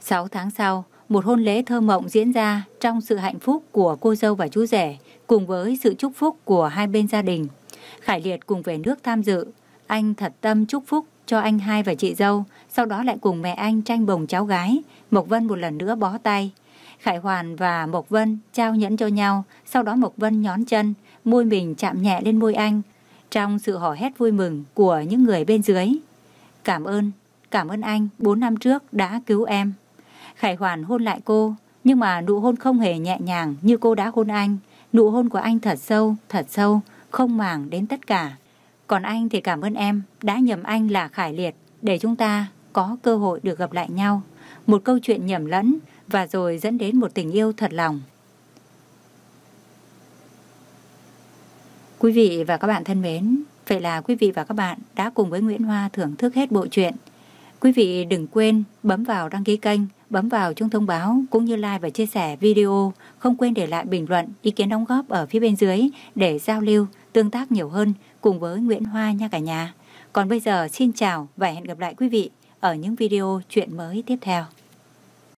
Sáu tháng sau, một hôn lễ thơ mộng diễn ra trong sự hạnh phúc của cô dâu và chú rể cùng với sự chúc phúc của hai bên gia đình. Khải Liệt cùng về nước tham dự, anh thật tâm chúc phúc cho anh hai và chị dâu, sau đó lại cùng mẹ anh tranh bồng cháu gái, Mộc Vân một lần nữa bó tay. Khải Hoàn và Mộc Vân trao nhẫn cho nhau, sau đó Mộc Vân nhón chân, môi mình chạm nhẹ lên môi anh, trong sự hò hét vui mừng của những người bên dưới. Cảm ơn, cảm ơn anh 4 năm trước đã cứu em. Khải Hoàn hôn lại cô, nhưng mà nụ hôn không hề nhẹ nhàng như cô đã hôn anh. Nụ hôn của anh thật sâu, thật sâu, không màng đến tất cả. Còn anh thì cảm ơn em, đã nhầm anh là Khải Liệt, để chúng ta có cơ hội được gặp lại nhau. Một câu chuyện nhầm lẫn và rồi dẫn đến một tình yêu thật lòng. Quý vị và các bạn thân mến, vậy là quý vị và các bạn đã cùng với Nguyễn Hoa thưởng thức hết bộ truyện Quý vị đừng quên bấm vào đăng ký kênh, bấm vào chuông thông báo cũng như like và chia sẻ video. Không quên để lại bình luận, ý kiến đóng góp ở phía bên dưới để giao lưu, tương tác nhiều hơn cùng với Nguyễn Hoa nha cả nhà. Còn bây giờ xin chào và hẹn gặp lại quý vị ở những video chuyện mới tiếp theo.